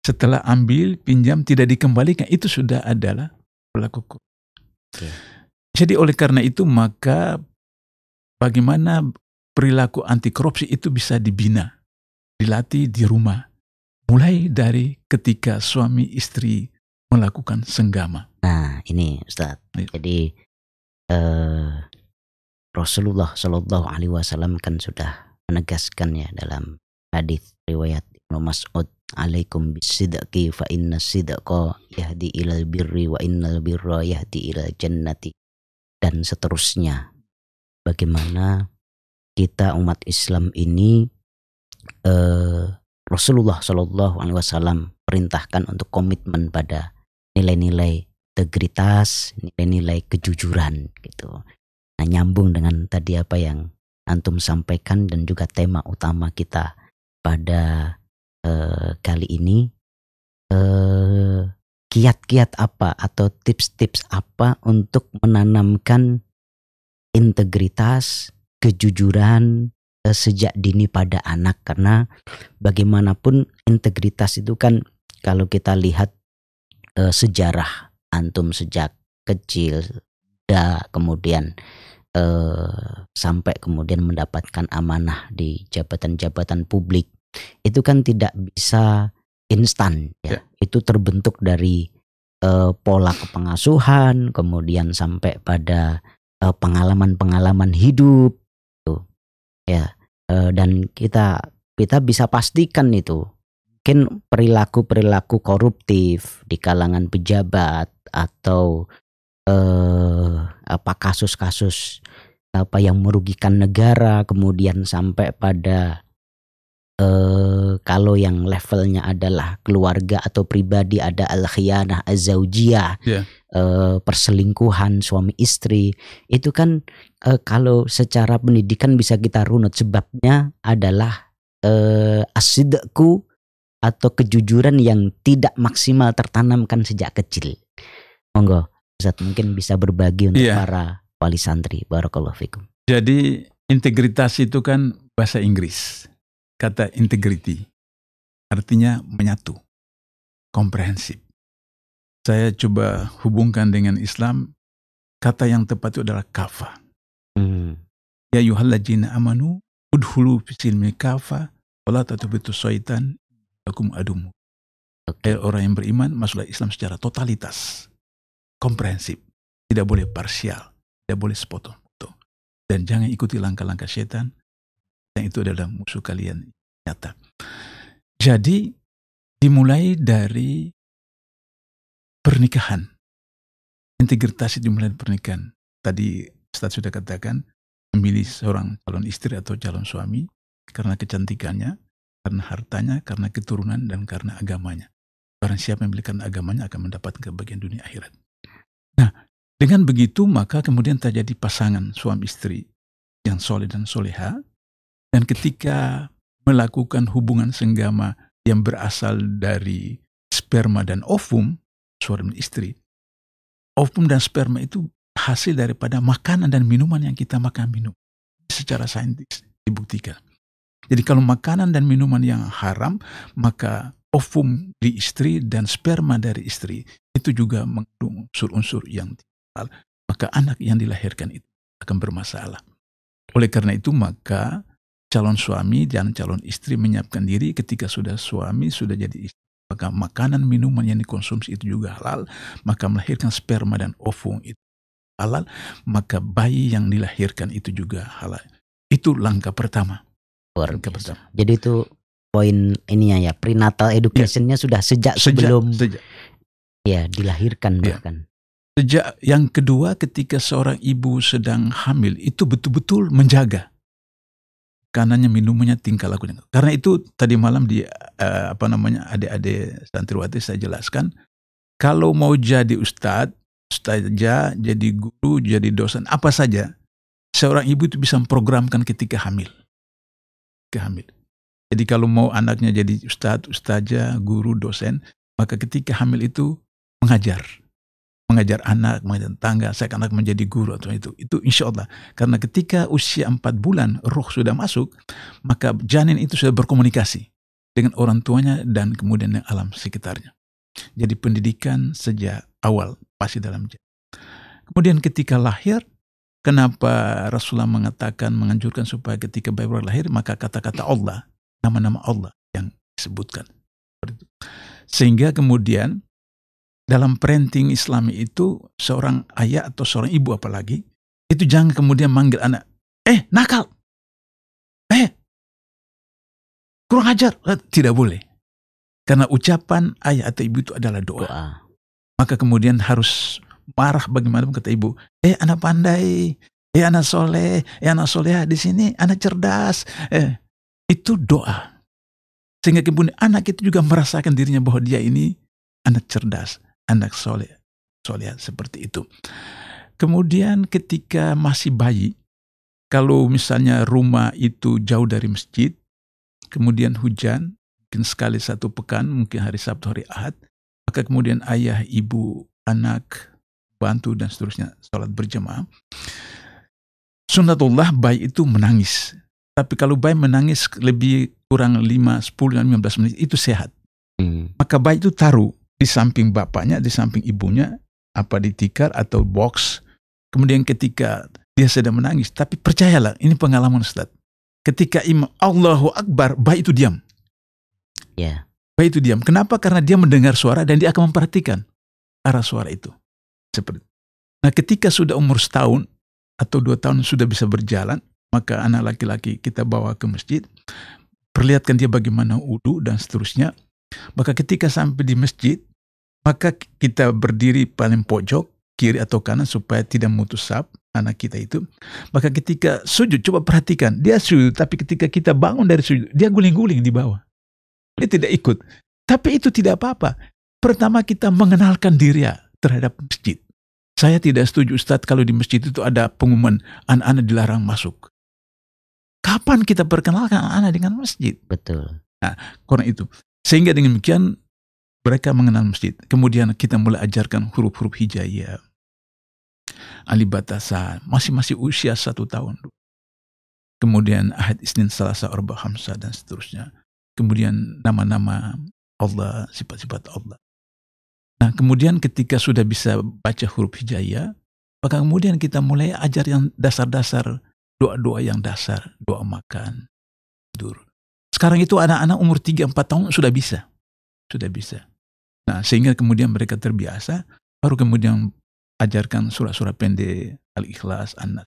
B: Setelah ambil, pinjam, tidak dikembalikan, itu sudah adalah perilaku korupsi. Okay. Jadi oleh karena itu maka bagaimana perilaku anti korupsi itu bisa dibina dilatih di rumah, mulai dari ketika suami istri melakukan senggama.
A: Nah, ini Ustaz. Ya. Jadi eh, Rasulullah Shallallahu Alaihi Wasallam kan sudah menegaskan ya dalam hadis riwayat Ibnu Mas'ud alaikum bisidqi fa inna sidqa yahdi ilal birri wa innal birra yahdi ilal jannati dan seterusnya bagaimana kita umat Islam ini eh, Rasulullah Shallallahu Alaihi Wasallam perintahkan untuk komitmen pada nilai-nilai integritas, nilai-nilai kejujuran gitu. Nah nyambung dengan tadi apa yang antum sampaikan dan juga tema utama kita pada eh, kali ini eh, kiat-kiat apa atau tips-tips apa untuk menanamkan integritas, kejujuran, Eh, sejak dini pada anak karena bagaimanapun integritas itu kan kalau kita lihat uh, sejarah antum sejak kecil da kemudian uh, sampai kemudian mendapatkan amanah di jabatan-jabatan publik itu kan tidak bisa instan ya. ya. Itu terbentuk dari uh, pola kepengasuhan, kemudian sampai pada pengalaman-pengalaman hidup tuh. Ya. Eh, dan kita kita bisa pastikan itu mungkin perilaku perilaku koruptif di kalangan pejabat atau eh, apa kasus-kasus apa yang merugikan negara kemudian sampai pada Uh, kalau yang levelnya adalah keluarga atau pribadi ada al khianah az yeah. uh, ya. eh, perselingkuhan suami istri itu kan uh, kalau secara pendidikan bisa kita runut sebabnya adalah uh, asidku atau kejujuran yang tidak maksimal tertanamkan sejak kecil monggo Ustaz mungkin bisa berbagi untuk yeah. para wali santri barakallahu fikum
B: jadi integritas itu kan bahasa Inggris kata integrity
C: artinya menyatu, komprehensif. Saya coba hubungkan dengan Islam, kata yang tepat itu adalah kafa.
B: Hmm. Ya yuhallajina amanu udhulu fisilmi kafa wala tatubitu soitan akum adumu. Okay. orang yang beriman masuklah Islam secara totalitas, komprehensif, tidak boleh parsial, tidak boleh sepotong
C: Dan jangan ikuti langkah-langkah setan, yang itu adalah musuh kalian nyata. Jadi dimulai dari pernikahan. Integritas dimulai dari pernikahan. Tadi Ustaz sudah katakan
B: memilih seorang calon istri atau calon suami karena kecantikannya, karena hartanya, karena keturunan dan karena agamanya. Barang siapa yang memiliki agamanya akan mendapatkan kebahagiaan dunia akhirat. Nah, dengan begitu maka kemudian terjadi pasangan suami istri yang soleh dan soleha dan ketika melakukan hubungan senggama yang berasal dari sperma dan ovum, suami dan istri, ovum dan sperma itu hasil daripada makanan dan minuman yang kita makan minum. Secara saintis dibuktikan. Jadi kalau makanan dan minuman yang haram, maka ovum di istri dan sperma dari istri itu juga mengandung unsur-unsur yang halal. Maka anak yang dilahirkan itu akan bermasalah. Oleh karena itu maka calon suami dan calon istri menyiapkan diri ketika sudah suami sudah jadi istri maka makanan minuman yang dikonsumsi itu juga halal maka melahirkan sperma dan ovum itu halal maka bayi yang dilahirkan itu juga halal itu langkah pertama langkah pertama
A: jadi itu poin ininya ya prenatal ya. educationnya ya. sudah sejak, sejak sebelum sejak. ya dilahirkan ya. bahkan
B: sejak yang kedua
A: ketika seorang ibu sedang hamil itu
B: betul-betul menjaga makanannya, minumannya, tingkah lakunya. Karena itu tadi malam di uh, apa namanya adik-adik santriwati saya jelaskan, kalau mau jadi ustadz, ustazah, jadi guru, jadi dosen, apa saja, seorang ibu itu bisa memprogramkan ketika hamil. Ketika hamil. Jadi kalau mau anaknya jadi ustadz, ustaja guru, dosen, maka ketika hamil itu mengajar mengajar anak, mengajar tangga, saya akan menjadi guru atau itu. Itu insya Allah. Karena ketika usia 4 bulan roh sudah masuk, maka janin itu sudah berkomunikasi dengan orang tuanya dan kemudian dengan alam sekitarnya. Jadi pendidikan sejak awal pasti dalam janin. Kemudian ketika lahir, kenapa Rasulullah mengatakan, menganjurkan supaya ketika bayi lahir, maka kata-kata Allah, nama-nama Allah yang disebutkan. Sehingga kemudian dalam parenting Islami itu seorang ayah atau seorang ibu apalagi itu jangan kemudian manggil
C: anak eh nakal eh kurang ajar eh, tidak boleh karena ucapan ayah atau ibu itu adalah doa, doa. maka
B: kemudian harus marah bagaimana kata ibu eh anak pandai eh anak soleh eh anak soleh di sini anak cerdas eh itu doa sehingga kemudian anak itu juga merasakan dirinya bahwa dia ini anak cerdas anak soleh, soleh seperti itu. Kemudian ketika masih bayi, kalau misalnya rumah itu jauh dari masjid, kemudian hujan, mungkin sekali satu pekan, mungkin hari Sabtu, hari Ahad, maka kemudian ayah, ibu, anak, bantu, dan seterusnya sholat berjamaah. Sunnatullah bayi itu menangis. Tapi kalau bayi menangis lebih kurang 5, 10, dan 15 menit, itu sehat. Hmm. Maka bayi itu taruh di samping bapaknya, di samping ibunya, apa di tikar atau box. Kemudian ketika dia sedang menangis, tapi percayalah, ini pengalaman Ustaz. Ketika imam Allahu Akbar, bayi itu diam. Ya. Yeah. Bayi itu diam. Kenapa? Karena dia mendengar suara dan dia akan memperhatikan arah suara itu. Seperti. Nah, ketika sudah umur setahun atau dua tahun sudah bisa berjalan, maka anak laki-laki kita bawa ke masjid, perlihatkan dia bagaimana wudhu dan seterusnya maka ketika sampai di masjid, maka kita berdiri paling pojok, kiri atau kanan supaya tidak mutus sab anak kita itu. Maka ketika sujud, coba perhatikan. Dia sujud, tapi ketika kita bangun dari sujud, dia guling-guling di bawah. Dia tidak ikut. Tapi itu tidak apa-apa. Pertama kita mengenalkan diri ya terhadap masjid. Saya tidak setuju Ustadz kalau di masjid itu ada pengumuman anak-anak dilarang masuk. Kapan kita perkenalkan anak-anak dengan masjid? Betul. Nah, karena itu. Sehingga dengan demikian mereka mengenal masjid. Kemudian kita mulai ajarkan huruf-huruf hijaiyah. Alif masih-masih usia satu tahun. Kemudian ahad isnin salasa orba hamsa dan seterusnya. Kemudian nama-nama Allah, sifat-sifat Allah. Nah, kemudian ketika sudah bisa baca huruf hijaiyah, maka kemudian kita mulai ajar yang dasar-dasar, doa-doa yang dasar, doa makan, tidur. Sekarang itu anak-anak umur 3-4 tahun sudah bisa. Sudah bisa. Nah, sehingga kemudian mereka terbiasa, baru kemudian ajarkan surat-surat pendek, Al-Ikhlas, anak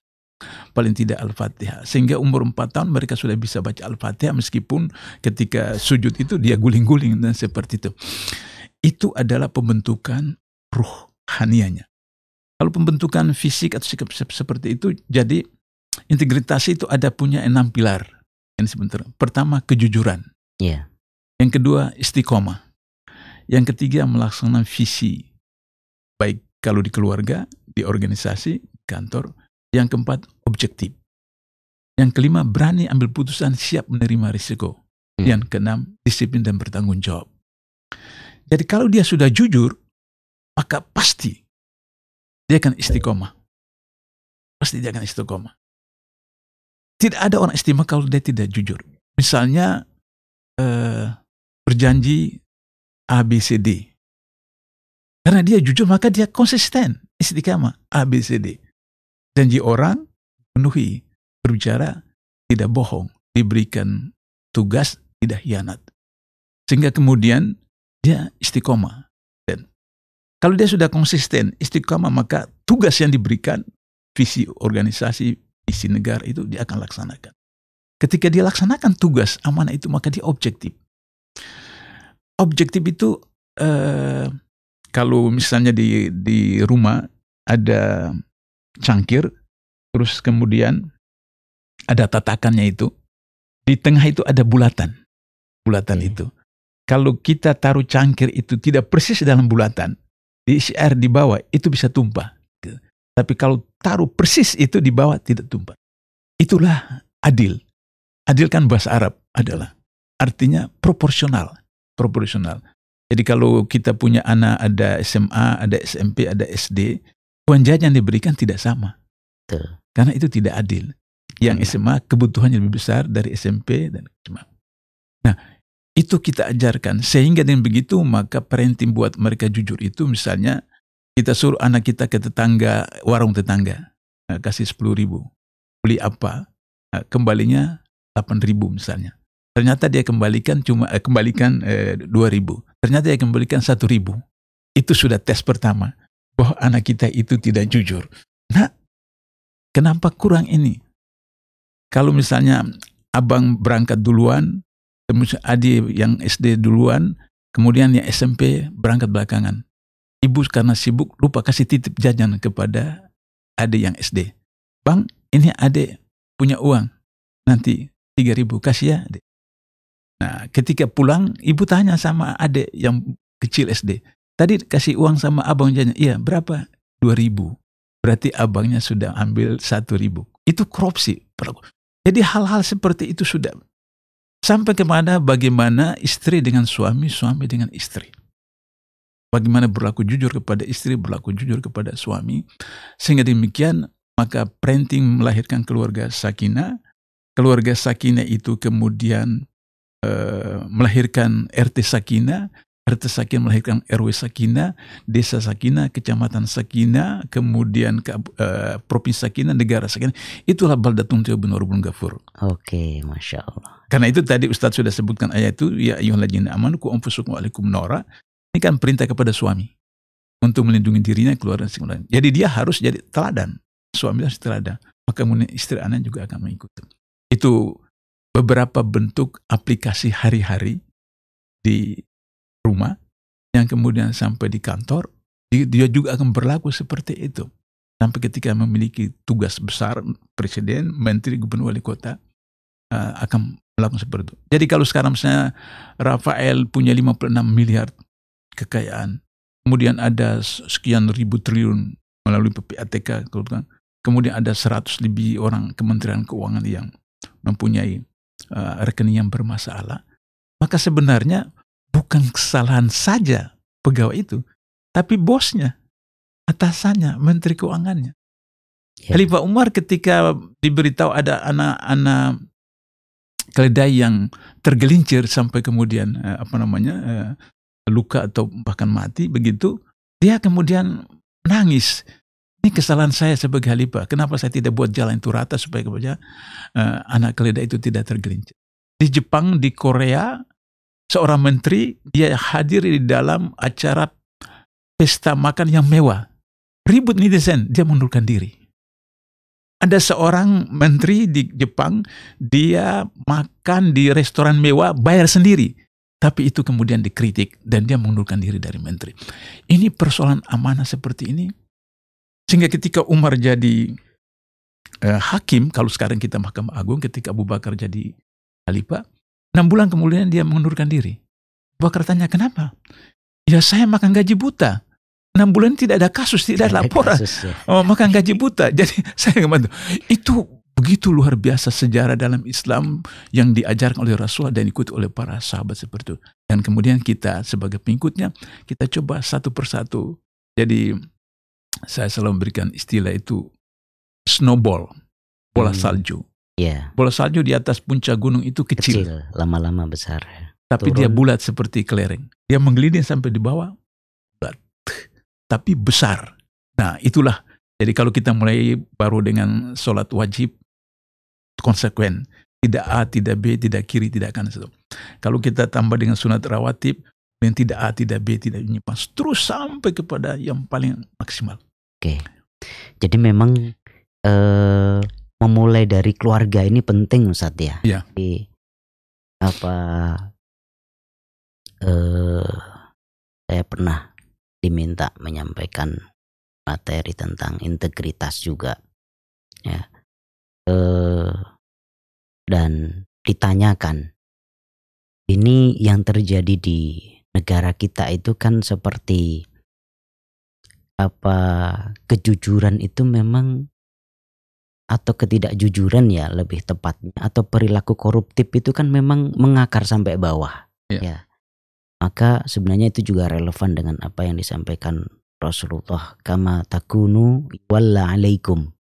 B: Paling tidak Al-Fatihah. Sehingga umur 4 tahun mereka sudah bisa baca Al-Fatihah meskipun ketika sujud itu dia guling-guling dan seperti itu. Itu adalah pembentukan ruhanianya. Kalau pembentukan fisik atau sikap seperti itu, jadi integritas itu ada punya enam pilar ini sebentar. Pertama kejujuran. Yeah. Yang kedua istiqomah. Yang ketiga melaksanakan visi baik kalau di keluarga, di organisasi, kantor. Yang keempat objektif. Yang kelima berani ambil putusan, siap menerima risiko. Hmm. Yang keenam
C: disiplin dan bertanggung jawab. Jadi kalau dia sudah jujur, maka pasti dia akan istiqomah. Pasti dia akan istiqomah. Tidak ada orang istimewa kalau dia tidak jujur. Misalnya eh, berjanji ABCD. Karena dia jujur
B: maka dia konsisten istiqamah ABCD. Janji orang penuhi, berbicara tidak bohong, diberikan tugas tidak hianat. Sehingga kemudian dia istiqomah. Dan kalau dia sudah konsisten istiqomah maka tugas yang diberikan visi organisasi, isi negara itu dia akan laksanakan. Ketika dia laksanakan tugas amanah itu maka dia objektif. Objektif itu eh, kalau misalnya di di rumah ada cangkir terus kemudian ada tatakannya itu di tengah itu ada bulatan. Bulatan hmm. itu. Kalau kita taruh cangkir itu tidak persis dalam bulatan, di air di bawah itu bisa tumpah tapi kalau taruh persis itu di bawah tidak tumpah. Itulah adil. Adil kan bahasa Arab adalah artinya proporsional, proporsional. Jadi kalau kita punya anak ada SMA, ada SMP, ada SD, kewajiban yang diberikan tidak sama. Karena itu tidak adil. Yang SMA kebutuhannya lebih besar dari SMP dan SMA. Nah, itu kita ajarkan. Sehingga dengan begitu maka parenting buat mereka jujur itu misalnya kita suruh anak kita ke tetangga, warung tetangga. Eh, kasih sepuluh ribu. Beli apa? Eh, kembalinya delapan ribu misalnya. Ternyata dia kembalikan cuma eh, kembalikan eh, ribu. Ternyata dia kembalikan satu ribu. Itu sudah tes pertama. Bahwa anak kita itu tidak jujur. Nah, kenapa kurang ini? Kalau misalnya abang berangkat duluan, adik yang SD duluan, kemudian yang SMP berangkat belakangan. Ibu karena sibuk lupa kasih titip jajan kepada adik yang SD. Bang, ini adik punya uang. Nanti 3000 kasih ya adik. Nah, ketika pulang, ibu tanya sama adik yang kecil SD. Tadi kasih uang sama abang jajan. Iya, berapa? 2000. Berarti abangnya sudah ambil 1000. Itu korupsi. Jadi hal-hal seperti itu sudah. Sampai kemana? bagaimana istri dengan suami, suami dengan istri bagaimana berlaku jujur kepada istri, berlaku jujur kepada suami. Sehingga demikian, maka parenting melahirkan keluarga Sakina. Keluarga Sakina itu kemudian uh, melahirkan RT Sakina, RT Sakina melahirkan RW Sakina, desa Sakina, kecamatan Sakina, kemudian ke, uh, provinsi Sakina, negara Sakina. Itulah baldatun bin Warubun Gafur. Oke, Masya Allah. Karena itu tadi Ustadz sudah sebutkan ayat itu, Ya lagi amanu ku anfusukum alaikum nora, ini kan perintah kepada suami untuk melindungi dirinya keluar dari lain. Jadi dia harus jadi teladan. Suami harus teladan. Maka istri anak juga akan mengikuti. Itu beberapa bentuk aplikasi hari-hari di rumah yang kemudian sampai di kantor dia juga akan berlaku seperti itu sampai ketika memiliki tugas besar presiden menteri gubernur wali kota eh, akan melakukan seperti itu jadi kalau sekarang misalnya Rafael punya 56 miliar kekayaan. Kemudian ada sekian ribu triliun melalui PPATK. Kemudian ada 100 lebih orang Kementerian Keuangan yang mempunyai uh, rekening yang bermasalah. Maka sebenarnya bukan kesalahan saja pegawai itu, tapi bosnya, atasannya, Menteri Keuangannya. Yeah. Khalifah Umar ketika diberitahu ada anak-anak keledai yang tergelincir sampai kemudian eh, apa namanya eh, luka atau bahkan mati begitu, dia kemudian menangis. Ini kesalahan saya sebagai khalifah. Kenapa saya tidak buat jalan itu rata supaya kemudian uh, anak keledai itu tidak tergelincir? Di Jepang, di Korea, seorang menteri dia hadir di dalam acara pesta makan yang mewah. Ribut desain dia mundurkan diri. Ada seorang menteri di Jepang, dia makan di restoran mewah, bayar sendiri tapi itu kemudian dikritik dan dia mengundurkan diri dari menteri. Ini persoalan amanah seperti ini sehingga ketika Umar jadi eh, hakim kalau sekarang kita Mahkamah Agung ketika Abu Bakar jadi khalifah enam bulan kemudian dia mengundurkan diri. Abu Bakar tanya kenapa? Ya saya makan gaji buta. enam bulan tidak ada kasus, tidak ada laporan. Ya. Oh, makan gaji buta. Jadi saya ngomong, itu Begitu luar biasa sejarah dalam Islam yang diajarkan oleh Rasul dan ikut oleh para sahabat seperti itu. Dan kemudian kita sebagai pengikutnya, kita coba satu persatu. Jadi saya selalu memberikan istilah itu snowball,
C: bola hmm. salju. Yeah.
B: Bola salju di atas puncak gunung itu kecil. Kecil, lama-lama besar. Tapi Turun. dia bulat seperti kelereng. Dia menggelinding sampai di bawah, bulat. Tapi besar. Nah itulah. Jadi kalau kita mulai baru dengan sholat wajib, konsekuen. Tidak A, tidak B, tidak kiri, tidak kanan. Kalau kita tambah dengan sunat rawatib, dan tidak A, tidak B, tidak menyimpang. Terus sampai kepada yang paling
A: maksimal. Oke. Jadi memang eh, memulai dari keluarga ini penting Ustaz ya. Iya. Jadi, apa eh, saya pernah diminta menyampaikan
C: materi tentang integritas juga. Ya.
A: Eh, dan ditanyakan ini yang terjadi di negara kita itu kan seperti apa kejujuran itu memang atau ketidakjujuran ya lebih tepatnya atau perilaku koruptif itu kan memang mengakar sampai bawah yeah. ya maka sebenarnya itu juga relevan dengan apa yang disampaikan Rasulullah kama takunu walla alaikum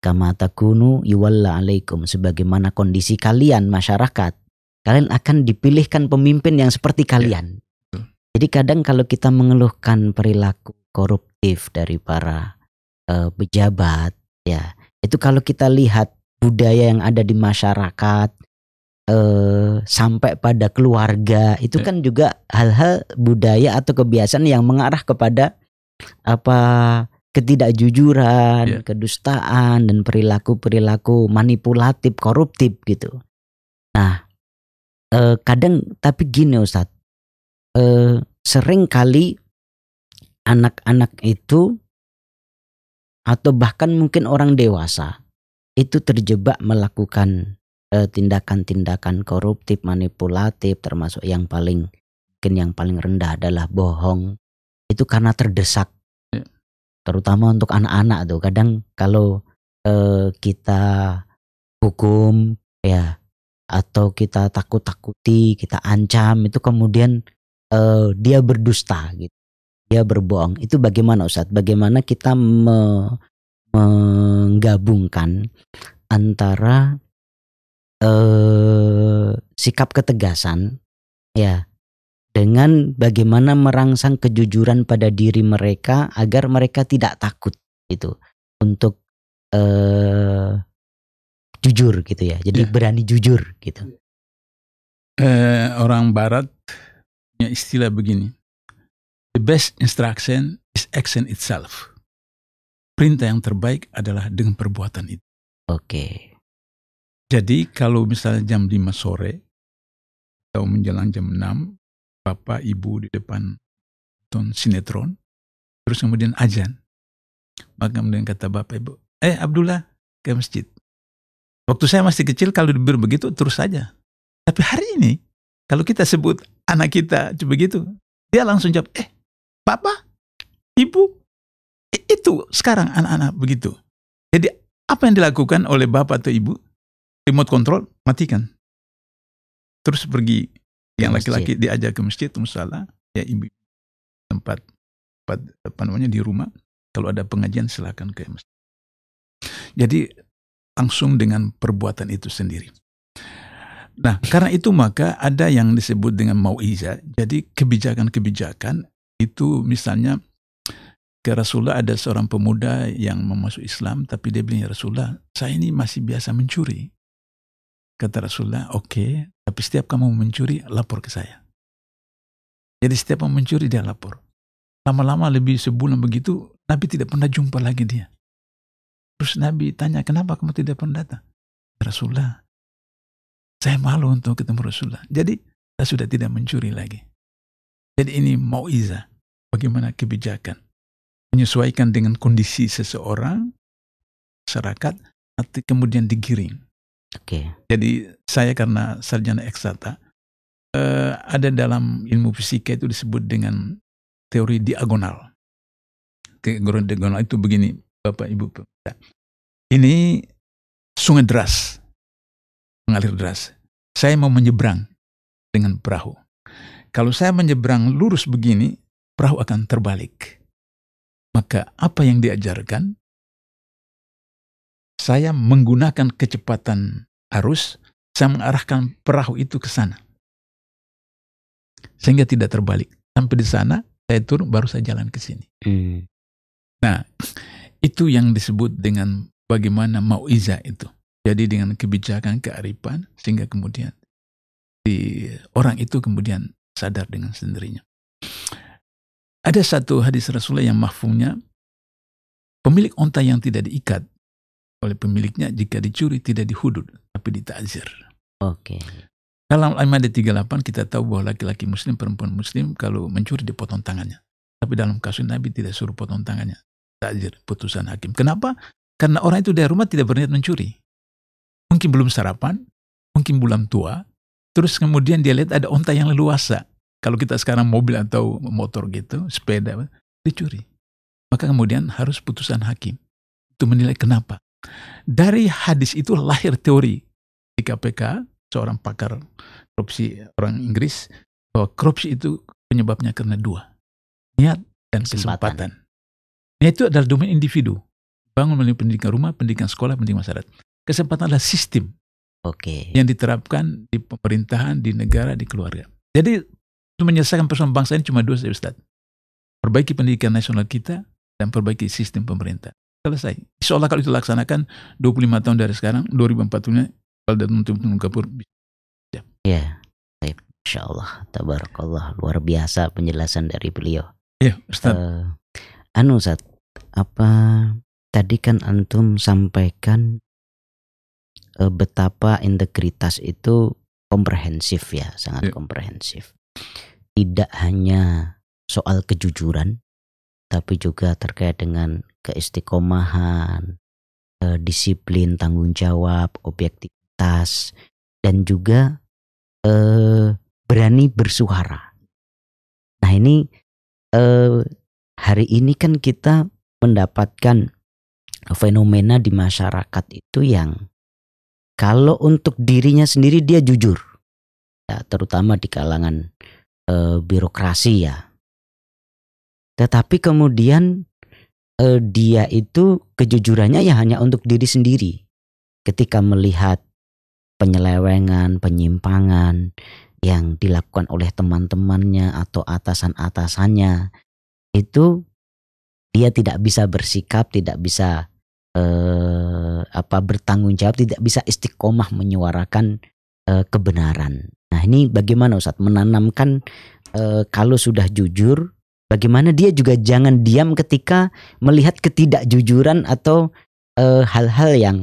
A: Kama takunu yuwalla alaikum sebagaimana kondisi kalian masyarakat, kalian akan dipilihkan pemimpin yang seperti ya. kalian. Hmm. Jadi kadang kalau kita mengeluhkan perilaku koruptif dari para uh, pejabat ya, itu kalau kita lihat budaya yang ada di masyarakat eh, sampai pada keluarga itu ya. kan juga hal-hal budaya atau kebiasaan yang mengarah kepada apa ketidakjujuran, yeah. kedustaan dan perilaku-perilaku manipulatif, koruptif gitu. Nah, eh, kadang tapi gini Ustaz. Eh, sering kali anak-anak itu atau bahkan mungkin orang dewasa itu terjebak melakukan eh, tindakan-tindakan eh, koruptif, manipulatif termasuk yang paling mungkin yang paling rendah adalah bohong. Itu karena terdesak terutama untuk anak-anak tuh kadang kalau eh, kita hukum ya atau kita takut-takuti kita ancam itu kemudian eh, dia berdusta gitu dia berbohong itu bagaimana Ustadz bagaimana kita me, menggabungkan antara eh, sikap ketegasan ya dengan bagaimana merangsang kejujuran pada diri mereka agar mereka tidak takut itu untuk eh, jujur gitu ya jadi yeah. berani jujur gitu iya. eh, orang
B: barat punya istilah begini the best instruction is action itself perintah yang terbaik adalah dengan perbuatan itu oke okay.
C: jadi kalau misalnya jam 5 sore atau menjelang jam 6 bapak ibu di depan ton sinetron terus
B: kemudian ajan maka kemudian kata bapak ibu eh Abdullah ke masjid waktu saya masih kecil kalau diberi begitu terus saja tapi hari ini kalau kita sebut anak kita begitu dia langsung jawab eh papa ibu itu sekarang anak-anak begitu jadi apa yang dilakukan oleh bapak
C: atau ibu remote control matikan terus pergi yang laki-laki diajak ke masjid musala ya ibu tempat tempat apa namanya di rumah kalau ada pengajian silahkan ke masjid jadi langsung
B: dengan perbuatan itu sendiri nah karena itu maka ada yang disebut dengan mauiza jadi kebijakan-kebijakan itu misalnya ke Rasulullah ada seorang pemuda yang memasuk Islam tapi dia bilang ya Rasulullah saya ini masih biasa mencuri Kata Rasulullah, oke, okay, tapi setiap kamu mencuri, lapor ke saya. Jadi setiap kamu mencuri, dia lapor. Lama-lama lebih sebulan begitu, Nabi tidak pernah jumpa lagi dia. Terus Nabi tanya, kenapa kamu tidak pernah datang?
C: Rasulullah, saya malu untuk ketemu Rasulullah. Jadi, saya sudah tidak mencuri lagi. Jadi ini mau iza, bagaimana kebijakan.
B: Menyesuaikan dengan kondisi seseorang, masyarakat, nanti kemudian digiring. Oke. Okay. Jadi saya karena sarjana eksata eh, ada dalam ilmu fisika itu disebut dengan teori diagonal. Teori diagonal itu begini, Bapak Ibu. Nah, ini sungai deras, mengalir deras. Saya mau menyeberang dengan perahu. Kalau saya menyeberang lurus begini, perahu akan terbalik. Maka apa yang diajarkan saya menggunakan kecepatan arus, saya mengarahkan perahu itu ke sana. Sehingga tidak terbalik. Sampai di sana, saya turun, baru saya jalan ke sini. Hmm. Nah, itu yang disebut dengan bagaimana mau iza itu. Jadi dengan kebijakan kearifan, sehingga kemudian di orang itu kemudian sadar dengan sendirinya. Ada satu hadis Rasulullah yang mahfumnya, pemilik onta yang tidak diikat oleh pemiliknya jika dicuri tidak dihudud tapi ditazir. Oke. Okay. Dalam Al-Maidah 38 kita tahu bahwa laki-laki muslim perempuan muslim kalau mencuri dipotong tangannya. Tapi dalam kasus Nabi tidak suruh potong tangannya. Takzir putusan hakim. Kenapa? Karena orang itu dari rumah tidak berniat mencuri. Mungkin belum sarapan, mungkin bulan tua, terus kemudian dia lihat ada onta yang leluasa. Kalau kita sekarang mobil atau motor gitu, sepeda, dicuri. Maka kemudian harus putusan hakim. Itu menilai kenapa. Dari hadis itu lahir teori di KPK, seorang pakar korupsi orang Inggris, bahwa korupsi itu penyebabnya karena dua, niat dan kesempatan. kesempatan. Niat itu adalah domain individu. Bangun melalui pendidikan rumah, pendidikan sekolah, pendidikan masyarakat. Kesempatan adalah sistem Oke. Okay. yang diterapkan di pemerintahan, di negara, di keluarga. Jadi menyelesaikan persoalan bangsa ini cuma dua, Ustaz. Perbaiki pendidikan nasional kita dan perbaiki sistem pemerintah selesai. Seolah kalau itu laksanakan 25 tahun dari sekarang, 2040-nya Baldatun Tuntun Kapur.
A: Ya. ya, Insya Allah, tabarakallah. Luar biasa penjelasan dari beliau. Ya, Ustaz. Uh, anu Ustaz, apa tadi kan Antum sampaikan uh, betapa integritas itu komprehensif ya, sangat ya. komprehensif. Tidak hanya soal kejujuran, tapi juga terkait dengan keistiqomahan, eh, disiplin, tanggung jawab, objektivitas, dan juga eh, berani bersuara. Nah ini eh, hari ini kan kita mendapatkan fenomena di masyarakat itu yang kalau untuk dirinya sendiri dia jujur, ya, terutama di kalangan eh, birokrasi ya. Tetapi kemudian eh, dia itu kejujurannya ya hanya untuk diri sendiri. Ketika melihat penyelewengan, penyimpangan yang dilakukan oleh teman-temannya atau atasan-atasannya, itu dia tidak bisa bersikap, tidak bisa eh, apa bertanggung jawab, tidak bisa istiqomah menyuarakan eh, kebenaran. Nah ini bagaimana Ustadz menanamkan eh, kalau sudah jujur Bagaimana dia juga jangan diam ketika melihat ketidakjujuran atau eh, hal-hal uh, yang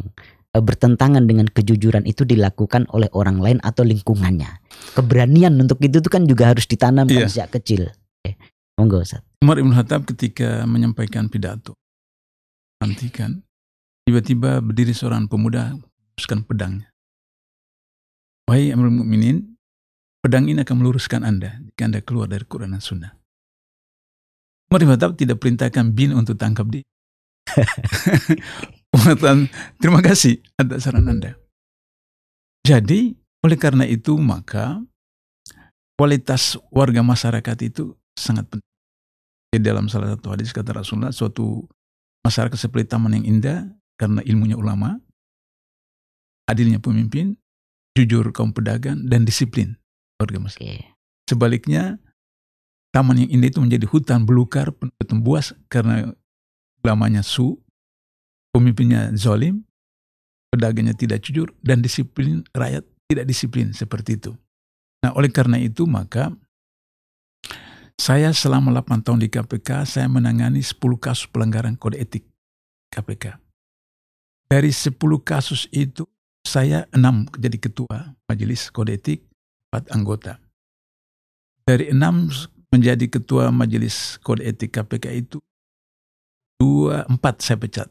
A: uh, bertentangan dengan kejujuran itu dilakukan oleh orang lain atau lingkungannya. Keberanian untuk itu tuh kan juga harus ditanam kan yeah. sejak kecil. Okay. Eh, monggo Ustaz.
B: Umar Ibn Khattab ketika menyampaikan
C: pidato nantikan tiba-tiba berdiri seorang pemuda luruskan pedangnya. Wahai Amrul Mu'minin, pedang ini akan meluruskan Anda jika Anda keluar dari Quran dan Sunnah. Umar bin tidak perintahkan bin
B: untuk tangkap dia. Umatan terima kasih atas saran Anda. Jadi, oleh karena itu maka kualitas warga masyarakat itu sangat penting. Di dalam salah satu hadis kata Rasulullah, suatu masyarakat seperti taman yang indah karena ilmunya ulama, adilnya pemimpin, jujur kaum pedagang, dan disiplin warga masyarakat. Sebaliknya, taman yang indah itu menjadi hutan belukar penuh buas karena ulamanya su, pemimpinnya zolim, pedagangnya tidak jujur, dan disiplin rakyat tidak disiplin seperti itu. Nah, oleh karena itu maka saya selama 8 tahun di KPK, saya menangani 10 kasus pelanggaran kode etik KPK. Dari 10 kasus itu, saya enam jadi ketua majelis kode etik, 4 anggota. Dari enam menjadi ketua Majelis Kode Etik KPK itu dua empat saya pecat.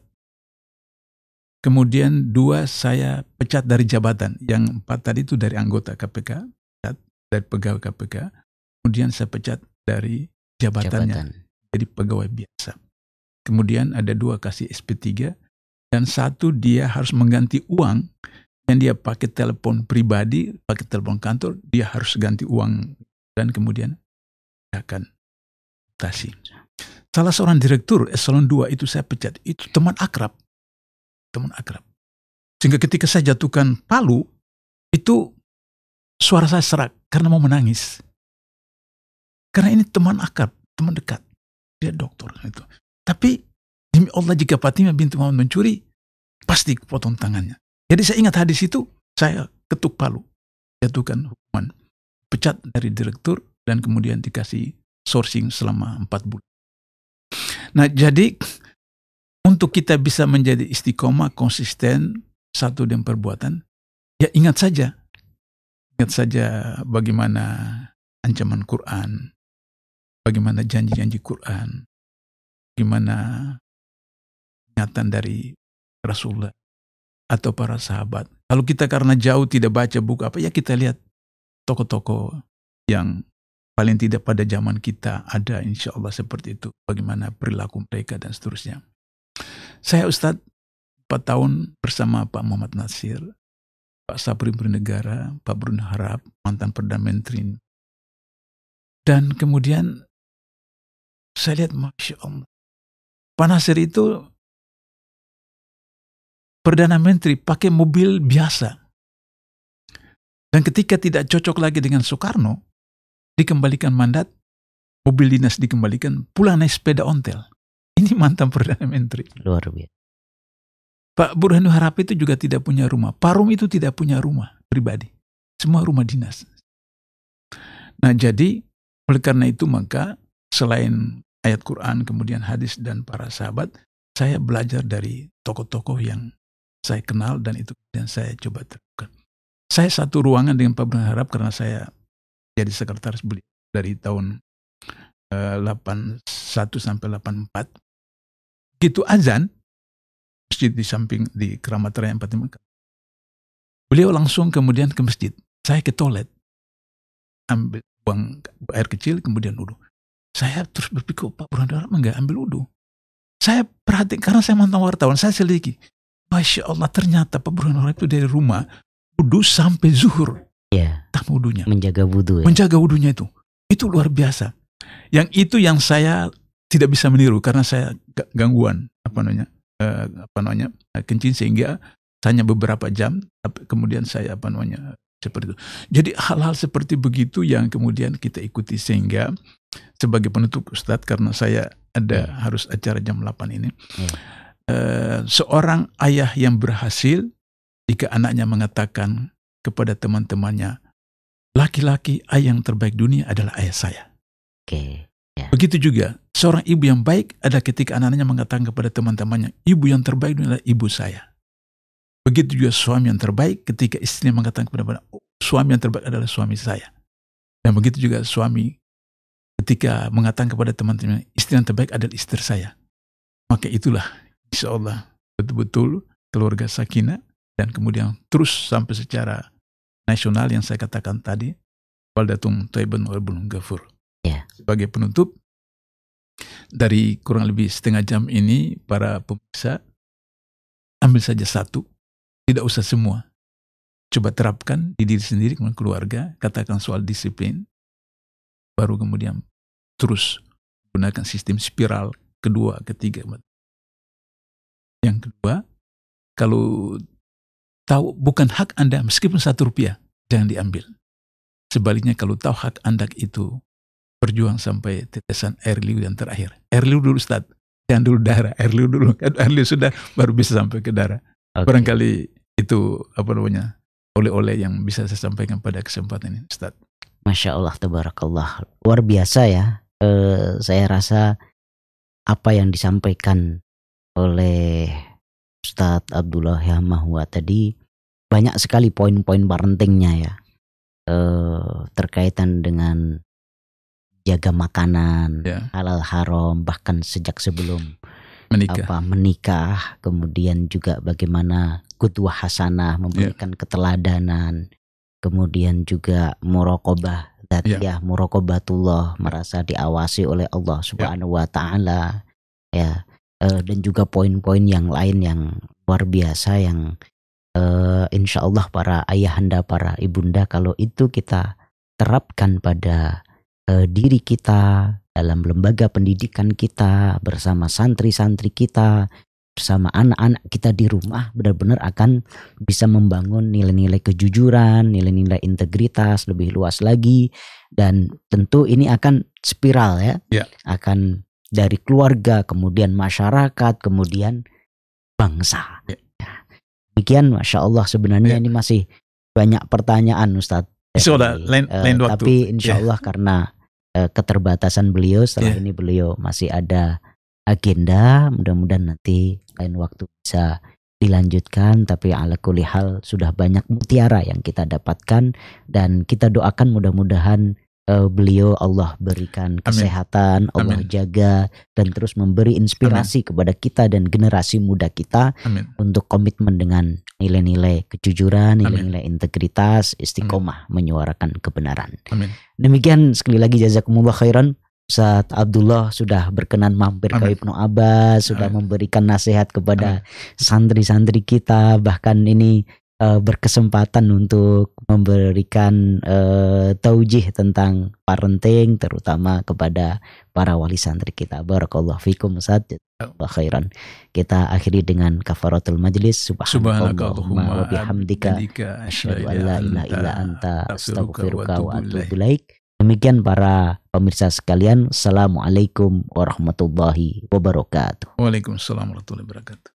B: Kemudian dua saya pecat dari jabatan. Yang empat tadi itu dari anggota KPK, dari pegawai KPK. Kemudian saya pecat dari jabatannya. Jabatan. Jadi pegawai biasa. Kemudian ada dua kasih SP3 dan satu dia harus mengganti uang yang dia pakai telepon pribadi, pakai telepon kantor, dia harus ganti uang dan kemudian akan tasi. Salah seorang direktur eselon 2 itu saya pecat. Itu teman akrab. Teman akrab. Sehingga ketika saya
C: jatuhkan palu, itu suara saya serak karena mau menangis. Karena ini teman akrab, teman dekat. Dia dokter. Kan itu. Tapi
B: demi Allah jika Fatimah bintu mau mencuri, pasti potong tangannya. Jadi saya ingat hadis itu, saya ketuk palu. Jatuhkan hukuman. Pecat dari direktur, dan kemudian dikasih sourcing selama empat bulan. Nah, jadi untuk kita bisa menjadi istiqomah konsisten satu dan perbuatan, ya ingat saja, ingat saja bagaimana
C: ancaman Quran, bagaimana janji-janji Quran, bagaimana ingatan dari Rasulullah atau para sahabat.
B: Kalau kita karena jauh tidak baca buku apa ya kita lihat toko-toko yang Paling tidak pada zaman kita ada insya Allah seperti itu. Bagaimana perilaku mereka dan seterusnya. Saya Ustadz 4 tahun bersama Pak Muhammad Nasir,
C: Pak Sabri Bernegara, Pak Brun Harap, mantan Perdana Menteri. Dan kemudian saya lihat Masya Allah. Pak Nasir itu Perdana Menteri pakai mobil biasa. Dan ketika tidak cocok lagi dengan Soekarno,
B: dikembalikan mandat, mobil dinas dikembalikan, pula naik sepeda ontel. Ini mantan Perdana Menteri. Luar biasa. Pak Burhanu Harap itu juga tidak punya rumah. Parum itu tidak punya rumah pribadi. Semua rumah dinas. Nah jadi oleh karena itu maka selain ayat Quran kemudian hadis dan para sahabat saya belajar dari tokoh-tokoh yang saya kenal dan itu dan saya coba terapkan. Saya satu ruangan dengan Pak Burhanu Harap karena saya jadi sekretaris beliau dari tahun uh, eh, 81 sampai 84.
C: Gitu azan masjid di samping di Keramat Raya 45. Beliau langsung kemudian ke masjid. Saya ke toilet. Ambil buang
B: air kecil kemudian wudhu. Saya terus berpikir Pak Burhan enggak ambil wudhu. Saya perhatikan karena saya mantan wartawan, saya selidiki. Masya Allah ternyata Pak Burhan itu dari rumah wudhu sampai zuhur.
A: Ya, tamu wudunya. Menjaga wudhu Ya. Menjaga
B: wudunya itu. Itu luar biasa. Yang itu yang saya tidak bisa meniru karena saya gangguan apa namanya? Eh, apa namanya? kencing sehingga hanya beberapa jam kemudian saya apa namanya? seperti itu. Jadi hal-hal seperti begitu yang kemudian kita ikuti sehingga sebagai penutup Ustadz karena saya ada ya. harus acara jam 8 ini. Ya. Eh, seorang ayah yang berhasil jika anaknya mengatakan kepada teman-temannya, laki-laki ayah yang terbaik dunia adalah ayah saya. Oke. Okay. Ya. Yeah. Begitu juga seorang ibu yang baik ada ketika anak-anaknya mengatakan kepada teman-temannya, ibu yang terbaik dunia adalah ibu saya. Begitu juga suami yang terbaik ketika istrinya mengatakan kepada oh, suami yang terbaik adalah suami saya. Dan begitu juga suami ketika mengatakan kepada teman temannya istri yang terbaik adalah istri saya. Maka itulah insya Allah betul-betul keluarga sakinah dan kemudian terus sampai secara nasional yang saya katakan tadi Waldatum Taiban Walbun Gafur ya. sebagai penutup dari kurang lebih setengah jam ini para pemirsa ambil saja satu tidak usah semua coba terapkan di diri sendiri kemudian keluarga katakan soal disiplin
C: baru kemudian terus gunakan sistem spiral kedua ketiga yang kedua kalau tahu bukan hak Anda meskipun satu rupiah, jangan diambil. Sebaliknya kalau tahu hak Anda
B: itu, berjuang sampai tetesan air liu yang terakhir. Air liu dulu Ustaz, jangan dulu darah, air liu dulu. Kan air liu sudah baru bisa sampai ke darah. Okay. Barangkali itu apa namanya oleh-oleh yang bisa saya sampaikan pada kesempatan ini Ustaz. Masya Allah, tabarakallah.
A: Luar biasa ya. E, saya rasa apa yang disampaikan oleh Ustadz Abdullah Yamahua tadi banyak sekali poin-poin parentingnya ya eh, terkaitan dengan jaga makanan yeah. halal haram bahkan sejak sebelum menikah. apa menikah kemudian juga bagaimana kutuah hasanah ya. memberikan yeah. keteladanan kemudian juga murokobah tadi yeah. Ya, murokobatullah ya. merasa diawasi oleh Allah subhanahu wa taala ya eh, dan juga poin-poin yang lain yang luar biasa yang uh, eh, insya Allah para ayahanda, para ibunda kalau itu kita terapkan pada uh, diri kita dalam lembaga pendidikan kita bersama santri-santri kita bersama anak-anak kita di rumah benar-benar akan bisa membangun nilai-nilai kejujuran, nilai-nilai integritas lebih luas lagi dan tentu ini akan spiral ya. ya. Akan dari keluarga, kemudian masyarakat, kemudian bangsa. Ya. Demikian Masya Allah sebenarnya yeah. ini masih banyak pertanyaan Ustadz.
B: Sudah, lain, uh, lain waktu. Tapi insya iya. Allah yeah.
A: karena eh, keterbatasan beliau setelah yeah. ini beliau masih ada agenda. Mudah-mudahan nanti lain waktu bisa dilanjutkan. Tapi ala kulihal sudah banyak mutiara yang kita dapatkan dan kita doakan mudah-mudahan uh, beliau Allah berikan kesehatan, Amin. Allah Amin. jaga dan terus memberi inspirasi Amin. kepada kita dan generasi muda kita Amin. untuk komitmen dengan nilai-nilai kejujuran, nilai-nilai integritas, istiqomah Amin. menyuarakan kebenaran. Amin. Demikian sekali lagi jazakumullah khairan. saat Abdullah sudah berkenan mampir Amin. ke Ibnu Abbas, sudah Amin. memberikan nasihat kepada santri-santri kita, bahkan ini uh, berkesempatan untuk memberikan uh, taujih tentang parenting terutama kepada para wali santri kita. Barakallahu fikum Ustaz. khairan. Kita akhiri dengan kafaratul majlis. Subhanakallahumma wa bihamdika asyhadu an la ilaha illa Demikian para pemirsa sekalian. Assalamualaikum warahmatullahi wabarakatuh.
C: Waalaikumsalam warahmatullahi wabarakatuh.